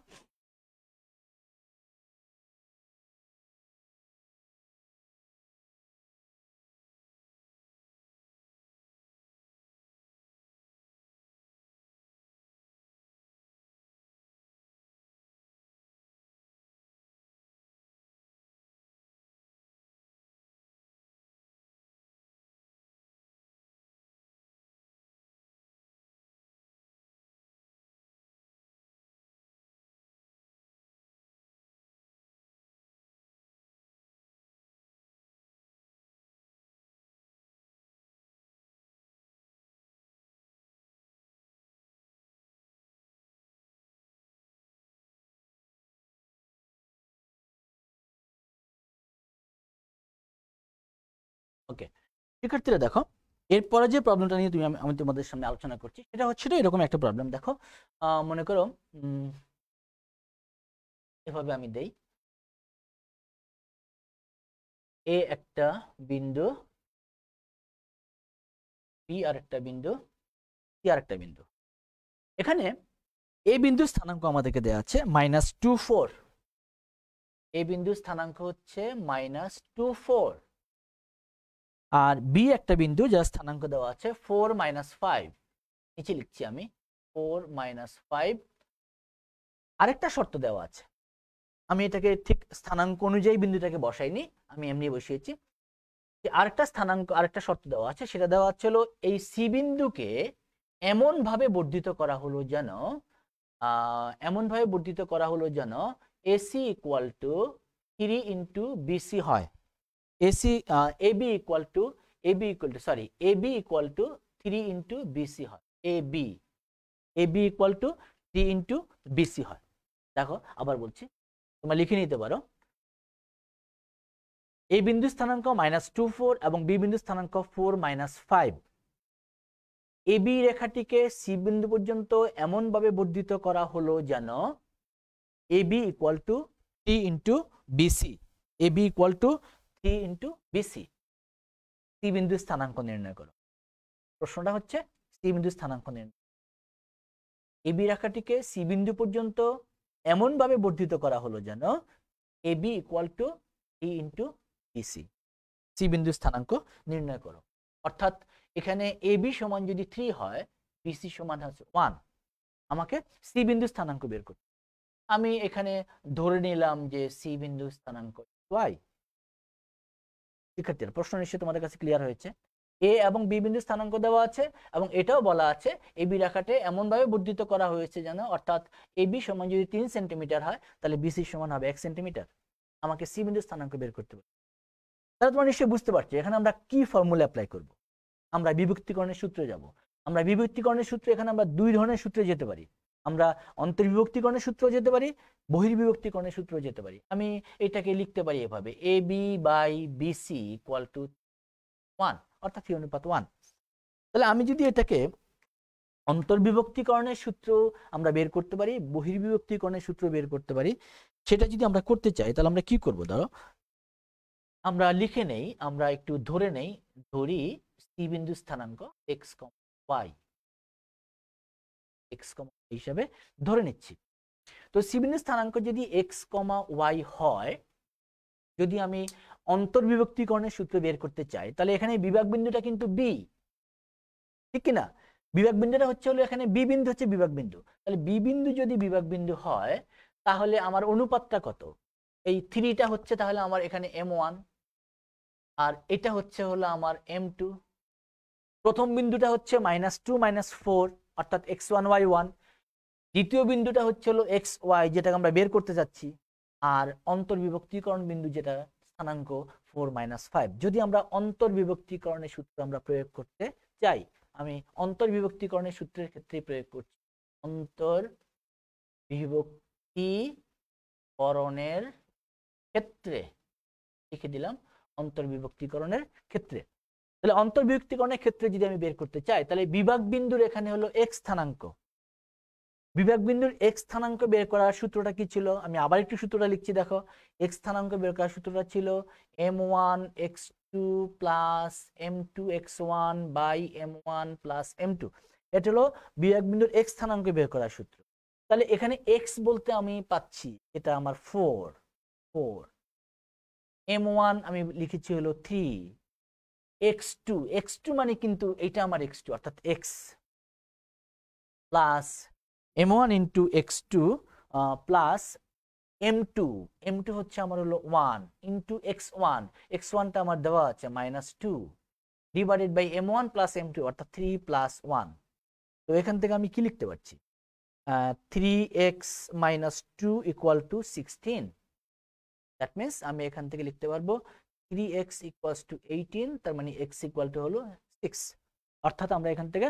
শিক্ষার্থীরা দেখো এরপরে যে প্রবলেমটা নিয়ে তুমি আমি তোমাদের সামনে আলোচনা করছি সেটা হচ্ছে তো এরকম একটা প্রবলেম দেখো মনে করো এভাবে আমি দেই এ একটা বিন্দু বি আর একটা বিন্দু সি আর একটা বিন্দু এখানে এ বিন্দু স্থানাঙ্ক আমাদেরকে দেওয়া আছে মাইনাস টু ফোর এ বিন্দু স্থানাঙ্ক হচ্ছে মাইনাস টু ফোর আর বি একটা বিন্দু যার স্থানাঙ্ক দেওয়া আছে ফোর মাইনাস ফাইভ নিচে লিখছি আমি ফোর মাইনাস ফাইভ আরেকটা শর্ত দেওয়া আছে আমি এটাকে ঠিক স্থানাঙ্ক অনুযায়ী বিন্দুটাকে বসাইনি আমি এমনি বসিয়েছি যে আরেকটা স্থানাঙ্ক আরেকটা শর্ত দেওয়া আছে সেটা দেওয়া ছিল এই সি বিন্দুকে এমনভাবে বর্ধিত করা হলো যেন এমনভাবে বর্ধিত করা হলো যেন AC equal to three into BC হয় AC uh, AB equal to AB equal to sorry AB equal to 3 into BC হয় AB AB equal to 3 into BC দেখো আবার বলছি তোমরা লিখে নিতে পারো এ বিন্দু স্থানাঙ্ক মাইনাস টু ফোর এবং বি বিন্দু স্থানাঙ্ক ফোর মাইনাস ফাইভ এবি রেখাটিকে সি বিন্দু পর্যন্ত এমনভাবে বর্ধিত করা হলো যেন AB equal to T into BC AB equal to C into BC C বিন্দু স্থানাঙ্ক নির্ণয় করো প্রশ্নটা হচ্ছে সি বিন্দু স্থানাঙ্ক নির্ণয় এবি রেখাটিকে সি বিন্দু পর্যন্ত এমনভাবে বর্ধিত করা হলো যেন A B equal to C into BC C বিন্দু স্থানাঙ্ক নির্ণয় করো অর্থাৎ এখানে এ বি সমান যদি থ্রি হয় বিসি সমান হচ্ছে ওয়ান আমাকে সি বিন্দু স্থানাঙ্ক বের করতে আমি এখানে ধরে নিলাম যে সি বিন্দু স্থানাঙ্ক ওয়াই শিক্ষার্থীরা প্রশ্ন নিশ্চয়ই তোমাদের কাছে ক্লিয়ার হয়েছে এ এবং বি বিন্দু স্থানাঙ্ক দেওয়া আছে এবং এটাও বলা আছে এ বি রেখাটে এমনভাবে বর্ধিত করা হয়েছে যেন অর্থাৎ এ বি সমান যদি তিন সেন্টিমিটার হয় তাহলে বিসি সমান হবে এক সেন্টিমিটার আমাকে সি বিন্দু স্থানাঙ্ক বের করতে হবে তাহলে তোমরা নিশ্চয়ই বুঝতে পারছো এখানে আমরা কি ফর্মুলা অ্যাপ্লাই করব। আমরা বিভক্তিকরণের সূত্রে যাব আমরা বিভক্তিকরণের সূত্রে এখানে আমরা দুই ধরনের সূত্রে যেতে পারি আমরা অন্তর্বিভক্তিকরণের সূত্র যেতে পারি বহির্বিভক্তিকরণের সূত্র যেতে পারি আমি এটাকে লিখতে পারি এভাবে A B by BC equal to one অর্থাৎ থ্রি অনুপাত ওয়ান তাহলে আমি যদি এটাকে অন্তর্বিভক্তিকরণের সূত্র আমরা বের করতে পারি বহির্বিভক্তিকরণের সূত্র বের করতে পারি সেটা যদি আমরা করতে চাই তাহলে আমরা কি করব ধরো আমরা লিখে নেই আমরা একটু ধরে নেই ধরি সি বিন্দু স্থানাঙ্ক x comma y x comma হিসাবে ধরে নিচ্ছি তো সিবিন স্থানাঙ্ক যদি এক্স কমা ওয়াই হয় যদি আমি অন্তর্বিভক্তিকরণের সূত্র বের করতে চাই তাহলে এখানে বিভাগ বিন্দুটা কিন্তু বি ঠিক কিনা বিভাগ বিন্দুটা হচ্ছে হলো এখানে বি বিন্দু হচ্ছে বিভাগ বিন্দু তাহলে বি বিন্দু যদি বিভাগ বিন্দু হয় তাহলে আমার অনুপাতটা কত এই থ্রিটা হচ্ছে তাহলে আমার এখানে এম ওয়ান আর এটা হচ্ছে হলো আমার এম টু প্রথম বিন্দুটা হচ্ছে মাইনাস টু মাইনাস ফোর অর্থাৎ এক্স ওয়ান ওয়াই ওয়ান দ্বিতীয় বিন্দুটা হচ্ছে হলো এক্স ওয়াই যেটাকে আমরা বের করতে যাচ্ছি আর অন্তর্বিভক্তিকরণ বিন্দু যেটা স্থানাঙ্ক ফোর মাইনাস ফাইভ যদি আমরা অন্তর্বিভক্তিকরণের সূত্র আমরা প্রয়োগ করতে চাই আমি অন্তর্বিভক্তিকরণের সূত্রের ক্ষেত্রে প্রয়োগ করছি অন্তর বিভক্তিকরণের ক্ষেত্রে লিখে দিলাম অন্তর্বিভক্তিকরণের ক্ষেত্রে তাহলে অন্তর্বিভক্তিকরণের ক্ষেত্রে যদি আমি বের করতে চাই তাহলে বিভাগ বিন্দুর এখানে হলো এক্স স্থানাঙ্ক বিন্দুর এক স্থানাঙ্ক বের করার সূত্রটা কি ছিল আমি আবার একটু সূত্রটা লিখছি দেখো এক স্থানাঙ্ক বের করার সূত্রটা ছিল m one x two plus m two x one by m one plus m two এটা হলো বিন্দুর এক স্থানাঙ্ক বের করার সূত্র তাহলে এখানে এক্স বলতে আমি পাচ্ছি এটা আমার ফোর ফোর এম ওয়ান আমি লিখেছি হলো three x two x two মানে কিন্তু এটা আমার এক্স টু অর্থাৎ x plus m1 into x2 uh, plus m2 m2 হচ্ছে আমার হলো 1 into x1 x1 টা আমার দেওয়া আছে -2 divided by m1 plus m2 অর্থাৎ 3 plus 1 তো এখান থেকে আমি কি লিখতে পারছি 3x minus 2 equal to 16 that means আমি এখান থেকে লিখতে পারবো 3x equals to 18 তার মানে x equal to হলো 6 অর্থাৎ আমরা এখান থেকে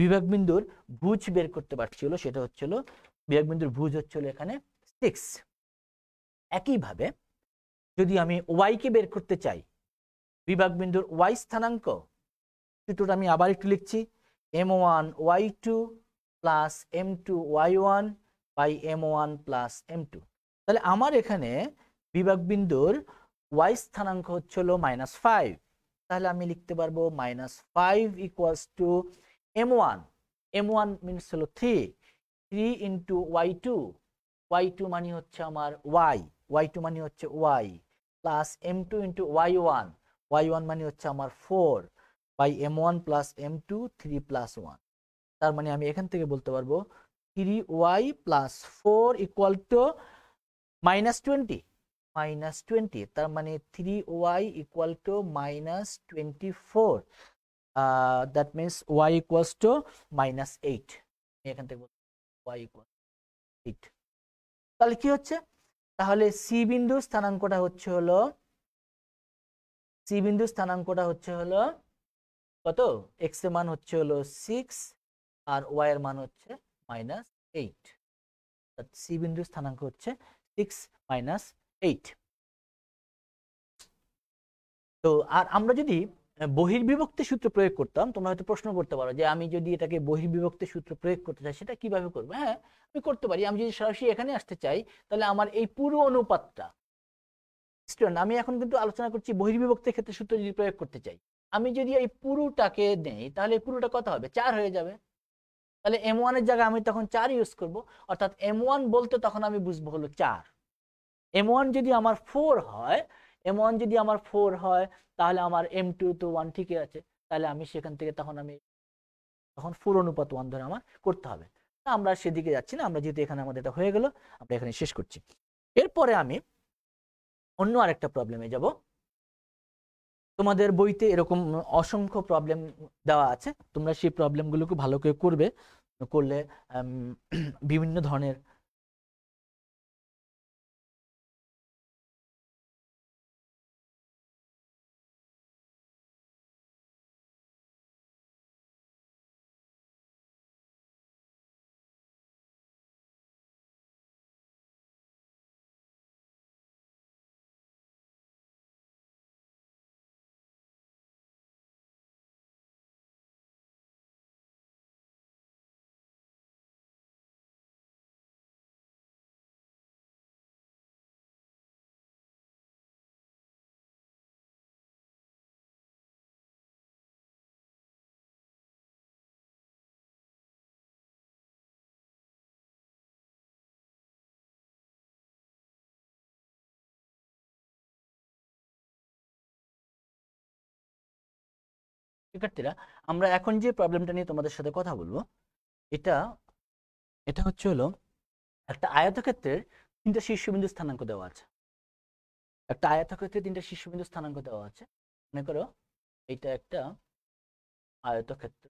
বিভাগবিন্দুর ভুজ বের করতে পারছিল সেটা হচ্ছিল বিভাগবিন্দুর ভুজ হচ্ছিল এখানে সিক্স একইভাবে যদি আমি ওয়াইকে বের করতে চাই বিভাগবিন্দুর ওয়াই স্থানাঙ্ক সূত্রটা আমি আবার একটু লিখছি m one y two plus m two y one by m one plus m two তাহলে আমার এখানে বিভাগবিন্দুর ওয়াই স্থানাঙ্ক হচ্ছে হলো মাইনাস ফাইভ তাহলে আমি লিখতে পারবো minus five equals to m one m one means হলো three three into y two y two মানে হচ্ছে আমার ওয়াই ওয়াই টু মানে হচ্ছে y plus m two into y one y one মানে হচ্ছে আমার four by m one plus m two three plus one তার মানে আমি এখান থেকে বলতে পারবো three y plus four equal to minus twenty minus twenty তার মানে three y equal to minus twenty four that means y equals to minus eight এখান থেকে ওয়াই ইকুয়াল এইট তাহলে কি হচ্ছে তাহলে সি বিন্দু স্থানাঙ্কটা হচ্ছে হলো সি বিন্দু স্থানাঙ্কটা হচ্ছে হলো কত এক্স এর মান হচ্ছে হলো সিক্স আর ওয়াই এর মান হচ্ছে মাইনাস এইট সি বিন্দু স্থানাঙ্ক হচ্ছে সিক্স মাইনাস এইট তো আর আমরা যদি বহির্বিভক্তি সূত্র প্রয়োগ করতাম তোমরা হয়তো প্রশ্ন করতে পারো যে আমি যদি এটাকে বহির্বিভক্তি সূত্র প্রয়োগ করতে চাই সেটা কিভাবে করব হ্যাঁ আমি করতে পারি আমি যদি সরাসরি এখানে আসতে চাই তাহলে আমার এই পুরো অনুপাতটা স্টুডেন্ট আমি এখন কিন্তু আলোচনা করছি বহির্বিভক্তের ক্ষেত্রে সূত্র যদি প্রয়োগ করতে চাই আমি যদি এই পুরোটাকে নেই তাহলে পুরোটা কত হবে চার হয়ে যাবে তাহলে এম ওয়ানের জায়গায় আমি তখন চার ইউজ করব অর্থাৎ এম ওয়ান বলতে তখন আমি বুঝবো হলো চার এম ওয়ান যদি আমার ফোর হয় এম ওয়ান যদি আমার ফোর হয় তাহলে আমার এম টু তো ওয়ান ঠিকই আছে তাহলে আমি সেখান থেকে তখন আমি তখন ফোর অনুপাত ওয়ান ধরে আমার করতে হবে আমরা সেদিকে যাচ্ছি না আমরা যেহেতু এখানে আমাদের এটা হয়ে গেল আমরা এখানে শেষ করছি এরপরে আমি অন্য আরেকটা প্রবলেমে যাব তোমাদের বইতে এরকম অসংখ্য প্রবলেম দেওয়া আছে তোমরা সেই প্রবলেমগুলোকে ভালো করে করবে করলে বিভিন্ন ধরনের শিক্ষার্থীরা আমরা এখন যে প্রবলেমটা নিয়ে তোমাদের সাথে কথা বলবো এটা এটা হচ্ছে হলো একটা আয়তক্ষেত্রের তিনটা শীর্ষবিন্দু স্থানাঙ্ক দেওয়া আছে একটা আয়তক্ষেত্রে তিনটা শীর্ষবিন্দু স্থানাঙ্ক দেওয়া আছে মনে করো এটা একটা আয়তক্ষেত্র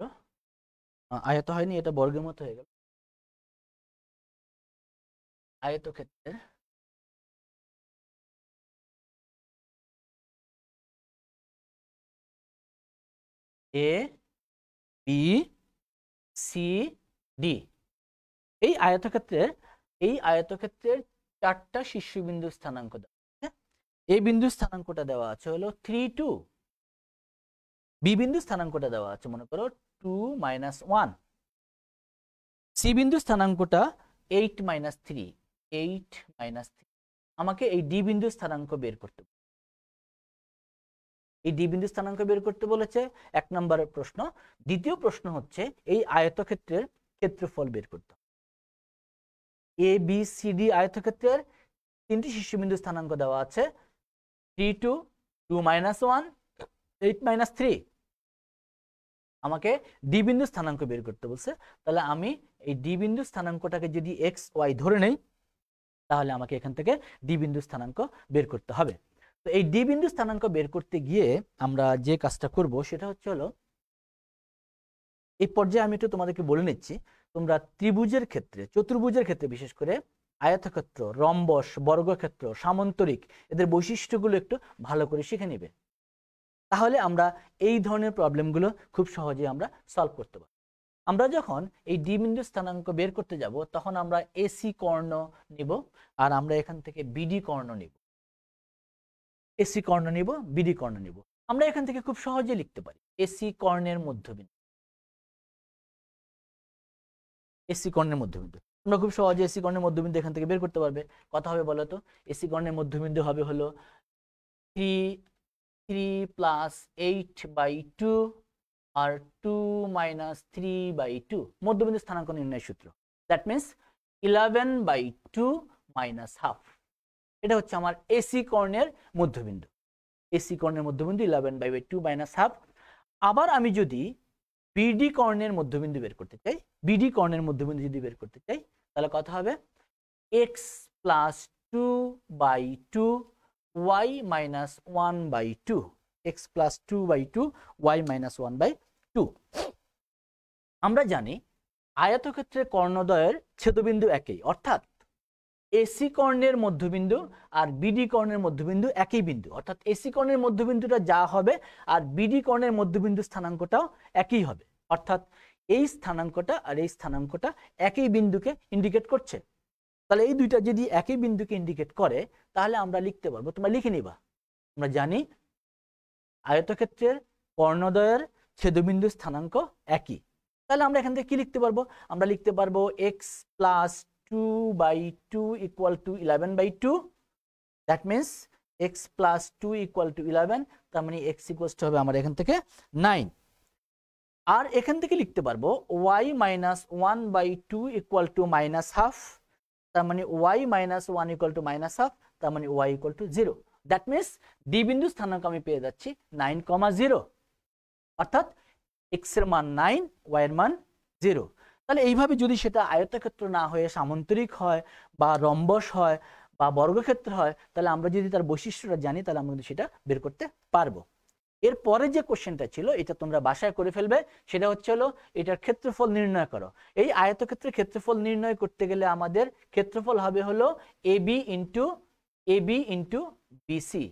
আয়ত হয়নি এটা বর্গের মতো হয়ে গেল আয়তক্ষেত্রের এ বি সি ডি এই আয়তক্ষেত্রের এই আয়তক্ষেত্রের চারটা শীর্ষবিন্দু স্থানাঙ্ক দেওয়া হ্যাঁ? আছে এ বিন্দু স্থানাঙ্কটা দেওয়া আছে হলো থ্রি টু বি বিন্দু স্থানাঙ্কটা দেওয়া আছে মনে করো টু মাইনাস ওয়ান সি বিন্দু স্থানাঙ্কটা eight minus three eight minus three আমাকে এই ডি বিন্দু স্থানাঙ্ক বের করতে এই ডি বিন্দু স্থানাঙ্ক বের করতে বলেছে এক নম্বরের প্রশ্ন দ্বিতীয় প্রশ্ন হচ্ছে এই আয়তক্ষেত্রের ক্ষেত্রফল বের করতে এ বি সি ডি আয়তক্ষেত্রের তিনটি শীর্ষবিন্দু স্থানাঙ্ক দেওয়া আছে three two two minus one eight minus three আমাকে ডি বিন্দু স্থানাঙ্ক বের করতে বলছে তাহলে আমি এই ডি বিন্দু স্থানাঙ্কটাকে যদি এক্স ওয়াই ধরে নেই তাহলে আমাকে এখান থেকে ডি বিন্দু স্থানাঙ্ক বের করতে হবে তো এই ডি বিন্দু স্থানাঙ্ক বের করতে গিয়ে আমরা যে কাজটা করব সেটা হচ্ছে হলো এই পর্যায়ে আমি একটু তোমাদেরকে বলে নিচ্ছি তোমরা ত্রিভুজের ক্ষেত্রে চতুর্ভুজের ক্ষেত্রে বিশেষ করে আয়তক্ষেত্র রম্বস বর্গক্ষেত্র সামন্তরিক এদের বৈশিষ্ট্যগুলো একটু ভালো করে শিখে নেবে তাহলে আমরা এই ধরনের প্রবলেমগুলো খুব সহজে আমরা সলভ করতে পারি আমরা যখন এই ডি বিন্দু স্থানাঙ্ক বের করতে যাব তখন আমরা এসি কর্ণ নিব আর আমরা এখান থেকে বিডি কর্ণ নিব এসি কর্ণ নিব বিডি কর্ণ নিব আমরা এখান থেকে খুব সহজে লিখতে পারি এসি কর্ণের মধ্যবিন্দু এসি কর্ণের মধ্যবিন্দু আমরা খুব সহজে এসি কর্ণের মধ্যবিন্দু এখান থেকে বের করতে পারবে কথা হবে বলো তো এসি কর্ণের মধ্যবিন্দু হবে হলো three three plus eight by two আর two minus three by two মধ্যবিন্দু স্থানাঙ্ক নির্ণয় সূত্র that means eleven by two minus half এটা হচ্ছে আমার এসি কর্ণের মধ্যবিন্দু এসি কর্ণের মধ্যবিন্দু eleven by by two minus half আবার আমি যদি বিডি কর্ণের মধ্যবিন্দু বের করতে চাই বিডি কর্ণের মধ্যবিন্দু যদি বের করতে চাই তাহলে কথা হবে x plus two by two y minus one by two x plus two by two y minus one by two আমরা জানি আয়তক্ষেত্রে কর্ণদয়ের ছেদবিন্দু একই অর্থাৎ এসি কর্ণের মধ্যবিন্দু আর বিডি কর্ণের মধ্যবিন্দু একই বিন্দু অর্থাৎ এসি কর্ণের মধ্যবিন্দুটা যা হবে আর বিডি কর্ণের মধ্যবিন্দু স্থানাঙ্কটাও একই হবে অর্থাৎ এই স্থানাঙ্কটা আর এই স্থানাঙ্কটা একই বিন্দুকে ইন্ডিকেট করছে তাহলে এই দুইটা যদি একই বিন্দুকে ইন্ডিকেট করে তাহলে আমরা লিখতে পারবো তোমরা লিখে নিবা আমরা জানি আয়তক্ষেত্রের কর্ণদয়ের ছেদবিন্দু স্থানাঙ্ক একই তাহলে আমরা এখান থেকে কি লিখতে পারবো আমরা লিখতে পারবো x plus 2 by 2 equal to 11 by 2 that means x plus 2 equal to 11 তার x equals to হবে আমার এখান থেকে 9 আর এখান থেকে লিখতে পারবো y minus 1 by 2 equal to minus half তার y minus 1 equal to minus half তার y equal to 0 that means d বিন্দু স্থানাঙ্ক আমি পেয়ে যাচ্ছি 9 0 অর্থাৎ x এর মান 9 y এর মান 0 তাহলে এইভাবে যদি সেটা আয়তক্ষেত্র না হয়ে সামান্তরিক হয় বা রম্বস হয় বা বর্গক্ষেত্র হয় তাহলে আমরা যদি তার বৈশিষ্ট্যটা জানি তাহলে আমরা কিন্তু সেটা বের করতে পারবো এরপরে যে কোশ্চেনটা ছিল এটা তোমরা বাসায় করে ফেলবে সেটা হচ্ছে হলো এটার ক্ষেত্রফল নির্ণয় করো এই আয়তক্ষেত্রের ক্ষেত্রফল নির্ণয় করতে গেলে আমাদের ক্ষেত্রফল হবে হলো A B into A B into BC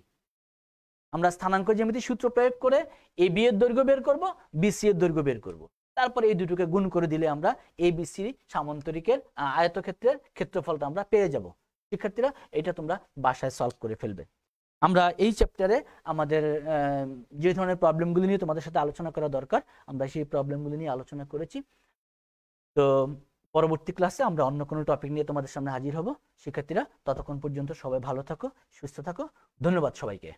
আমরা স্থানাঙ্ক জ্যামিতি সূত্র প্রয়োগ করে এ বি এর দৈর্ঘ্য বের করব বিসি এর দৈর্ঘ্য বের করব তারপরে এই দুটোকে গুণ করে দিলে আমরা এ বি সি সামন্তরিকের আয়তক্ষেত্রের ক্ষেত্রফলটা আমরা পেয়ে যাব শিক্ষার্থীরা এটা তোমরা বাসায় সলভ করে ফেলবে আমরা এই চ্যাপ্টারে আমাদের যে ধরনের প্রবলেমগুলি নিয়ে তোমাদের সাথে আলোচনা করা দরকার আমরা সেই প্রবলেমগুলি নিয়ে আলোচনা করেছি তো পরবর্তী ক্লাসে আমরা অন্য কোনো টপিক নিয়ে তোমাদের সামনে হাজির হব শিক্ষার্থীরা ততক্ষণ পর্যন্ত সবাই ভালো থাকো সুস্থ থাকো ধন্যবাদ সবাইকে